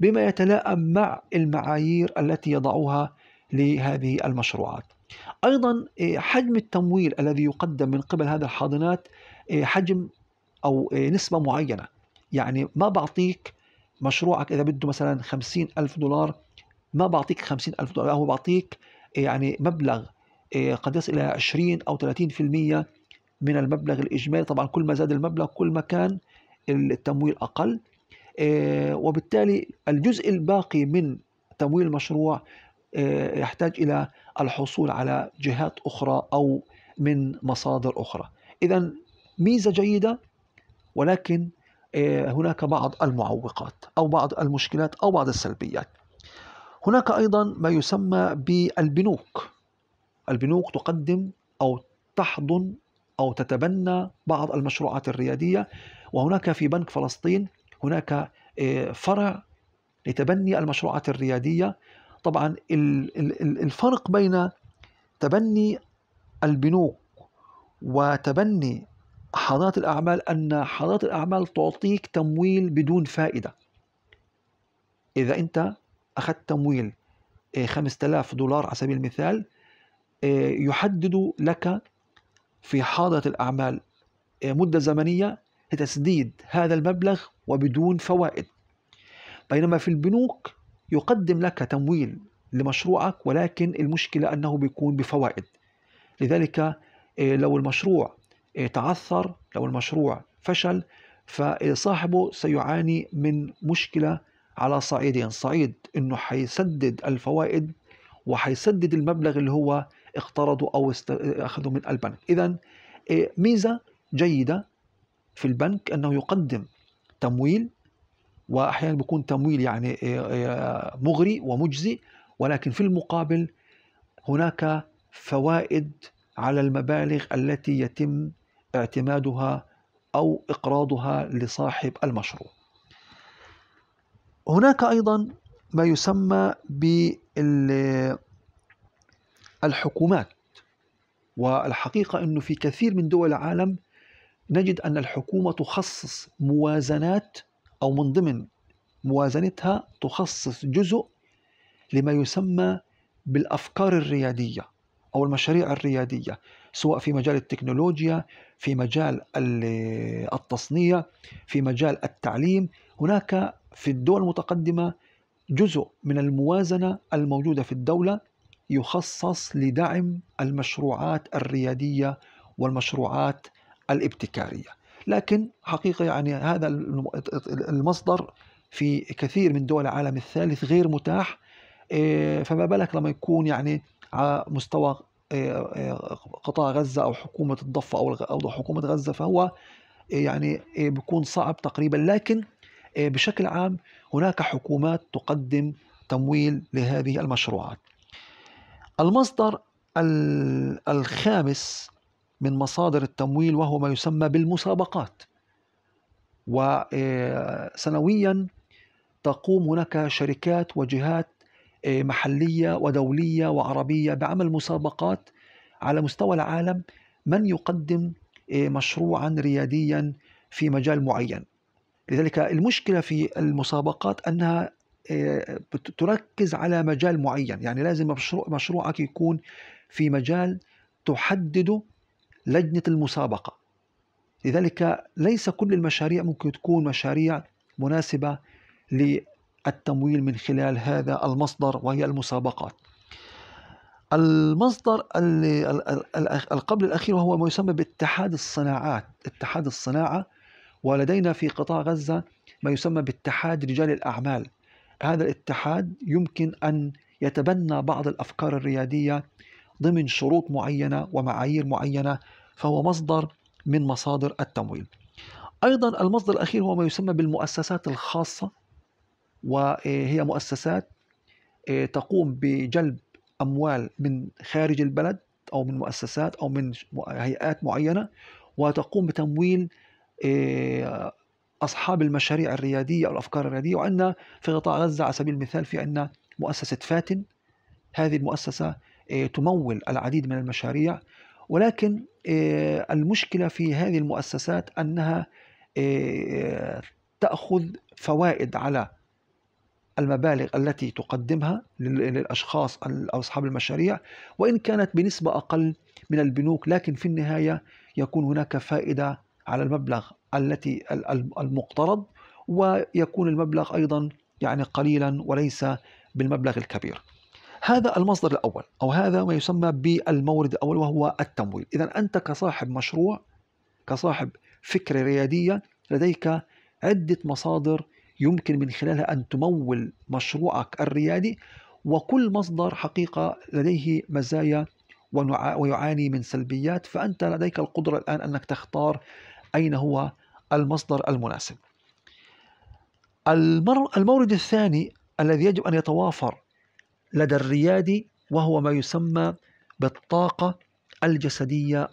بما يتلائم مع المعايير التي يضعوها لهذه المشروعات أيضا إيه، حجم التمويل الذي يقدم من قبل هذه الحاضنات إيه، حجم أو إيه، نسبة معينة يعني ما بعطيك مشروعك إذا بده مثلا خمسين ألف دولار ما بعطيك خمسين ألف دولار هو بعطيك يعني مبلغ قد يصل إلى 20 أو 30% من المبلغ الإجمالي طبعا كل ما زاد المبلغ كل ما كان التمويل أقل وبالتالي الجزء الباقي من تمويل المشروع آه، يحتاج إلى الحصول على جهات أخرى أو من مصادر أخرى إذا ميزة جيدة ولكن آه، هناك بعض المعوقات أو بعض المشكلات أو بعض السلبيات هناك أيضا ما يسمى بالبنوك البنوك تقدم أو تحضن أو تتبنى بعض المشروعات الريادية وهناك في بنك فلسطين هناك آه، فرع لتبني المشروعات الريادية طبعا الفرق بين تبني البنوك وتبني حضارات الأعمال أن حضارات الأعمال تعطيك تمويل بدون فائدة إذا أنت أخذت تمويل 5000 إيه، دولار على سبيل المثال إيه، يحدد لك في حاضرة الأعمال إيه، مدة زمنية لتسديد هذا المبلغ وبدون فوائد بينما في البنوك يقدم لك تمويل لمشروعك ولكن المشكلة أنه بيكون بفوائد لذلك آه، لو المشروع آه، تعثر لو المشروع فشل فصاحبه سيعاني من مشكلة على صعيدين صعيد أنه حيسدد الفوائد وحيسدد المبلغ اللي هو اقترضه أو آه، أخذه من البنك إذا ميزة جيدة في البنك أنه يقدم تمويل واحيانا بيكون تمويل يعني آه، آه، مغري ومجزي ولكن في المقابل هناك فوائد على المبالغ التي يتم اعتمادها او اقراضها لصاحب المشروع. هناك ايضا ما يسمى بالحكومات والحقيقه انه في كثير من دول العالم نجد ان الحكومه تخصص موازنات أو من ضمن موازنتها تخصص جزء لما يسمى بالأفكار الريادية أو المشاريع الريادية سواء في مجال التكنولوجيا في مجال التصنيع في مجال التعليم هناك في الدول المتقدمة جزء من الموازنة الموجودة في الدولة يخصص لدعم المشروعات الريادية والمشروعات الابتكارية لكن حقيقة يعني هذا المصدر في كثير من دول العالم الثالث غير متاح إيه، فما بالك لما يكون يعني على مستوى إيه، إيه، قطاع غزة أو حكومة الضفة أو حكومة غزة فهو يعني بيكون صعب تقريبا لكن بشكل عام هناك حكومات تقدم تمويل لهذه المشروعات المصدر الخامس من مصادر التمويل وهو ما يسمى بالمسابقات وسنويا آه، تقوم هناك شركات وجهات آه، محلية ودولية وعربية بعمل مسابقات على مستوى العالم من يقدم آه، مشروعا رياديا في مجال معين لذلك المشكلة في المسابقات أنها تركز على مجال معين يعني لازم مشروعك يكون في مجال تحدده لجنة المسابقة لذلك ليس كل المشاريع ممكن تكون مشاريع مناسبة للتمويل من خلال هذا المصدر وهي المسابقات المصدر القبل الأخير وهو ما يسمى باتحاد الصناعات اتحاد الصناعة ولدينا في قطاع غزة ما يسمى باتحاد رجال الأعمال هذا الاتحاد يمكن أن يتبنى بعض الأفكار الريادية ضمن شروط معينة ومعايير معينة فهو مصدر من مصادر التمويل أيضا المصدر الأخير هو ما يسمى بالمؤسسات الخاصة وهي مؤسسات آه، تقوم بجلب أموال من خارج البلد أو من مؤسسات أو من هيئات معينة وتقوم بتمويل آه، أصحاب المشاريع الريادية أو الأفكار الريادية وعندنا في قطاع غزة على سبيل المثال في عندنا مؤسسة فاتن هذه المؤسسة آه، تمول العديد من المشاريع ولكن آه، المشكلة في هذه المؤسسات أنها آه، تأخذ فوائد على المبالغ التي تقدمها للأشخاص او أصحاب المشاريع وإن كانت بنسبة أقل من البنوك لكن في النهاية يكون هناك فائدة على المبلغ التي المقترض ويكون المبلغ أيضا يعني قليلا وليس بالمبلغ الكبير هذا المصدر الأول أو هذا ما يسمى بالمورد الأول وهو التمويل إذا أنت كصاحب مشروع كصاحب فكرة ريادية لديك عدة مصادر يمكن من خلالها أن تمول مشروعك الريادي وكل مصدر حقيقة لديه مزايا ويعاني من سلبيات فأنت لديك القدرة الآن أنك تختار أين هو المصدر المناسب المورد الثاني الذي يجب أن يتوافر لدى الريادي وهو ما يسمى بالطاقة الجسدية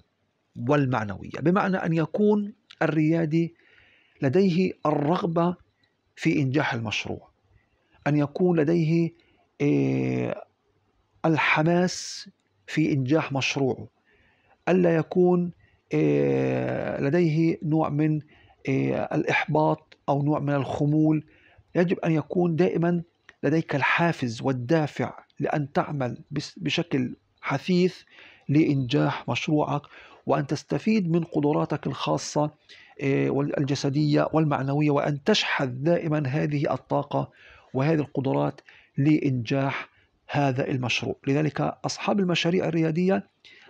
والمعنوية بمعنى أن يكون الريادي لديه الرغبة في إنجاح المشروع أن يكون لديه آه، الحماس في إنجاح مشروعه ألا يكون آه، لديه نوع من آه، الإحباط أو نوع من الخمول يجب أن يكون دائما لديك الحافز والدافع لأن تعمل بشكل حثيث لإنجاح مشروعك وأن تستفيد من قدراتك الخاصة آه، والجسديه والمعنوية وأن تشحذ دائما هذه الطاقة وهذه القدرات لإنجاح هذا المشروع لذلك أصحاب المشاريع الريادية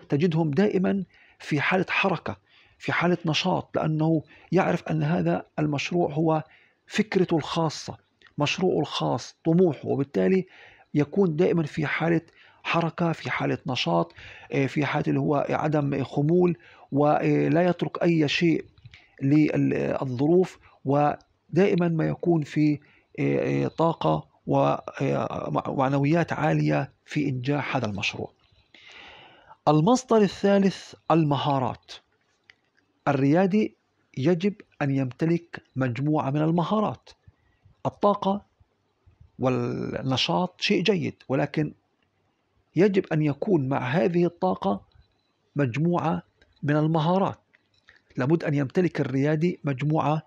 تجدهم دائما في حالة حركة في حالة نشاط لأنه يعرف أن هذا المشروع هو فكرته الخاصة مشروعه الخاص طموحه وبالتالي يكون دائما في حالة حركة في حالة نشاط آه، في حالة اللي هو عدم خمول ولا يترك أي شيء للظروف ودائما ما يكون في آه، آه، طاقة ومعنويات عالية في إنجاح هذا المشروع المصدر الثالث المهارات الريادي يجب أن يمتلك مجموعة من المهارات الطاقة والنشاط شيء جيد ولكن يجب أن يكون مع هذه الطاقة مجموعة من المهارات لابد أن يمتلك الريادي مجموعة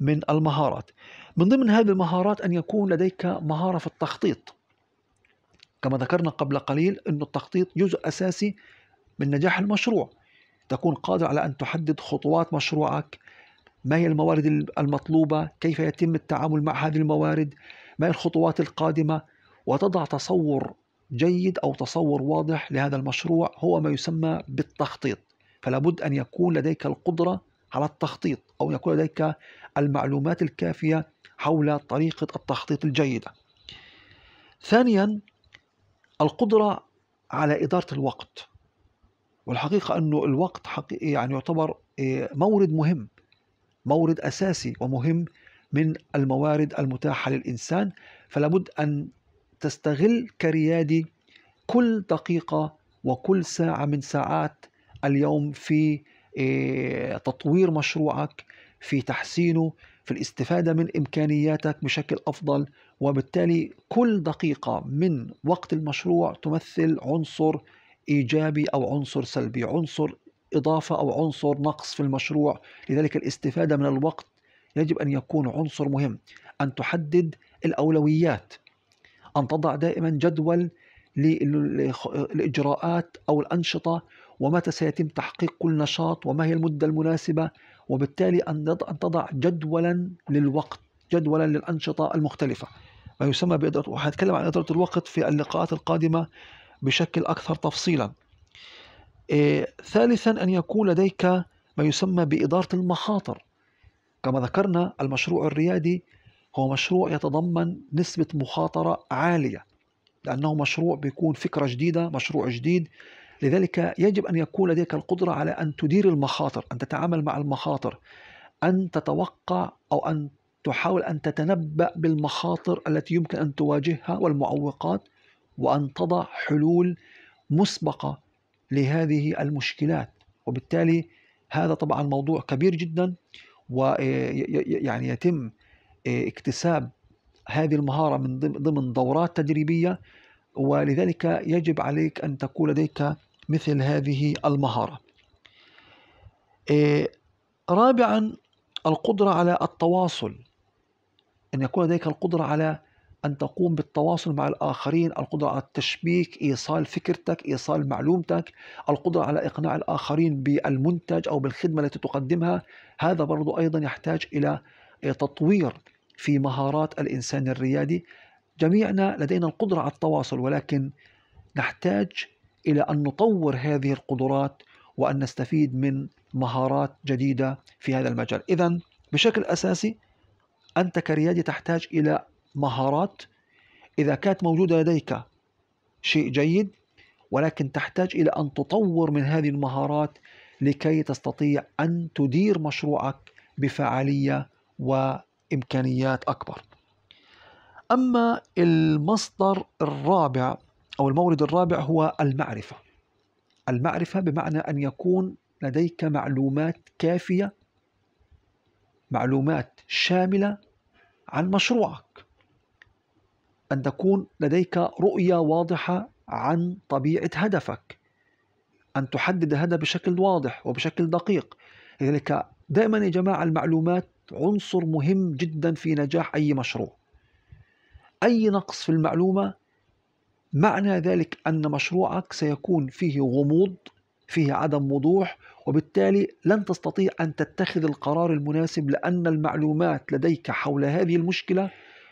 من المهارات من ضمن هذه المهارات أن يكون لديك مهارة في التخطيط كما ذكرنا قبل قليل أن التخطيط جزء أساسي من نجاح المشروع تكون قادر على أن تحدد خطوات مشروعك ما هي الموارد المطلوبة كيف يتم التعامل مع هذه الموارد ما هي الخطوات القادمة وتضع تصور جيد أو تصور واضح لهذا المشروع هو ما يسمى بالتخطيط فلا بد أن يكون لديك القدرة على التخطيط أو يكون لديك المعلومات الكافية حول طريقة التخطيط الجيدة ثانيا القدرة على إدارة الوقت والحقيقة أنه الوقت يعني يعتبر إيه، مورد مهم مورد أساسي ومهم من الموارد المتاحة للإنسان فلابد أن تستغل كريادي كل دقيقة وكل ساعة من ساعات اليوم في آه، تطوير مشروعك في تحسينه في الاستفادة من إمكانياتك بشكل أفضل وبالتالي كل دقيقة من وقت المشروع تمثل عنصر إيجابي أو عنصر سلبي عنصر إضافة أو عنصر نقص في المشروع لذلك الاستفادة من الوقت يجب أن يكون عنصر مهم أن تحدد الأولويات أن تضع دائما جدول للإجراءات أو الأنشطة ومتى سيتم تحقيق كل نشاط وما هي المدة المناسبة وبالتالي أن تضع جدولا للوقت جدولا للأنشطة المختلفة ما يسمى بإدارة وحنتكلم عن إدارة الوقت في اللقاءات القادمة بشكل أكثر تفصيلا إيه، ثالثا أن يكون لديك ما يسمى بإدارة المخاطر كما ذكرنا المشروع الريادي هو مشروع يتضمن نسبة مخاطرة عالية لأنه مشروع بيكون فكرة جديدة مشروع جديد لذلك يجب أن يكون لديك القدرة على أن تدير المخاطر أن تتعامل مع المخاطر أن تتوقع أو أن تحاول أن تتنبأ بالمخاطر التي يمكن أن تواجهها والمعوقات وأن تضع حلول مسبقة لهذه المشكلات وبالتالي هذا طبعا موضوع كبير جدا ويعني يتم آه، اكتساب هذه المهارة من ضمن دورات تدريبية ولذلك يجب عليك أن تكون لديك مثل هذه المهارة آه، رابعا القدرة على التواصل أن يكون لديك القدرة على أن تقوم بالتواصل مع الآخرين القدرة على التشبيك إيصال فكرتك إيصال معلومتك القدرة على إقناع الآخرين بالمنتج أو بالخدمة التي تقدمها هذا برضو أيضا يحتاج إلى تطوير في مهارات الإنسان الريادي جميعنا لدينا القدرة على التواصل ولكن نحتاج إلى أن نطور هذه القدرات وأن نستفيد من مهارات جديدة في هذا المجال إذا بشكل أساسي أنت كريادي تحتاج إلى مهارات إذا كانت موجودة لديك شيء جيد ولكن تحتاج إلى أن تطور من هذه المهارات لكي تستطيع أن تدير مشروعك بفعالية وإمكانيات أكبر. أما المصدر الرابع أو المورد الرابع هو المعرفة. المعرفة بمعنى أن يكون لديك معلومات كافية معلومات شاملة عن مشروعك أن تكون لديك رؤية واضحة عن طبيعة هدفك أن تحدد هذا بشكل واضح وبشكل دقيق لذلك دائما يا جماعة المعلومات عنصر مهم جدا في نجاح أي مشروع أي نقص في المعلومة معنى ذلك أن مشروعك سيكون فيه غموض فيه عدم وضوح وبالتالي لن تستطيع أن تتخذ القرار المناسب لأن المعلومات لديك حول هذه المشكلة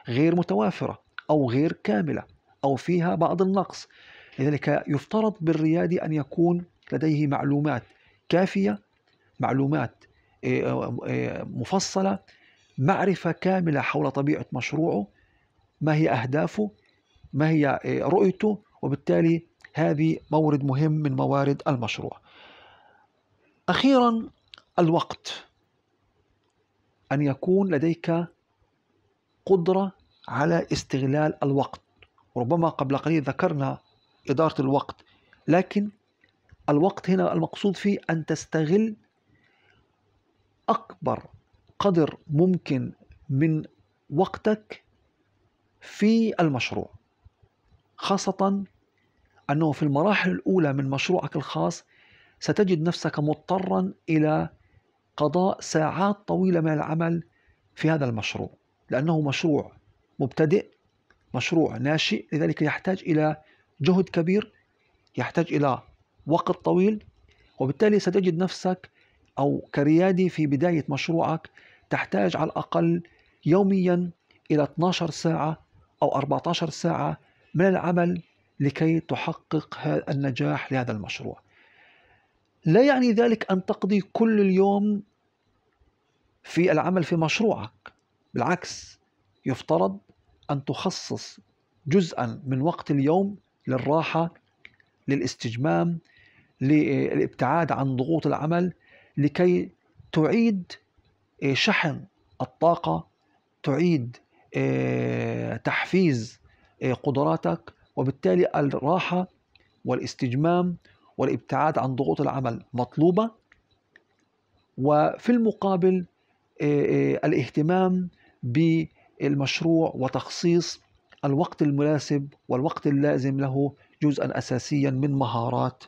غير متوافرة أو غير كاملة أو فيها بعض النقص لذلك يفترض بالريادي أن يكون لديه معلومات كافية معلومات آه، آه، آه، مفصلة معرفة كاملة حول طبيعة مشروعه ما هي أهدافه ما هي رؤيته وبالتالي هذه مورد مهم من موارد المشروع أخيرا الوقت أن يكون لديك قدرة على استغلال الوقت ربما قبل قليل ذكرنا إدارة الوقت لكن الوقت هنا المقصود فيه أن تستغل أكبر قدر ممكن من وقتك في المشروع خاصة أنه في المراحل الأولى من مشروعك الخاص ستجد نفسك مضطرا إلى قضاء ساعات طويلة من العمل في هذا المشروع لأنه مشروع مبتدئ مشروع ناشئ لذلك يحتاج إلى جهد كبير يحتاج إلى وقت طويل وبالتالي ستجد نفسك أو كريادي في بداية مشروعك تحتاج على الأقل يوميا إلى 12 ساعة أو 14 ساعة من العمل لكي تحقق النجاح لهذا المشروع لا يعني ذلك أن تقضي كل اليوم في العمل في مشروعك بالعكس يفترض أن تخصص جزءا من وقت اليوم للراحة للاستجمام للابتعاد عن ضغوط العمل لكي تعيد آه، شحن الطاقة تعيد آه، تحفيز آه، قدراتك وبالتالي الراحة والاستجمام والابتعاد عن ضغوط العمل مطلوبة وفي المقابل الاهتمام ب المشروع وتخصيص الوقت المناسب والوقت اللازم له جزءا اساسيا من مهارات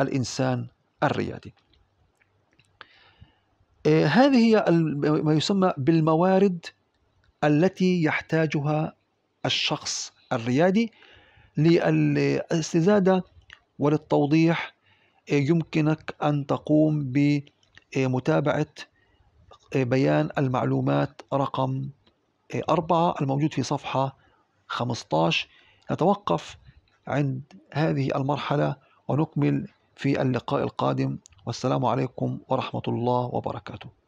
الانسان الريادي. آه، هذه هي ما يسمى بالموارد التي يحتاجها الشخص الريادي للاستزاده وللتوضيح آه، يمكنك ان تقوم بمتابعه آه، بيان المعلومات رقم أربعة الموجود في صفحة 15 نتوقف عند هذه المرحلة ونكمل في اللقاء القادم والسلام عليكم ورحمة الله وبركاته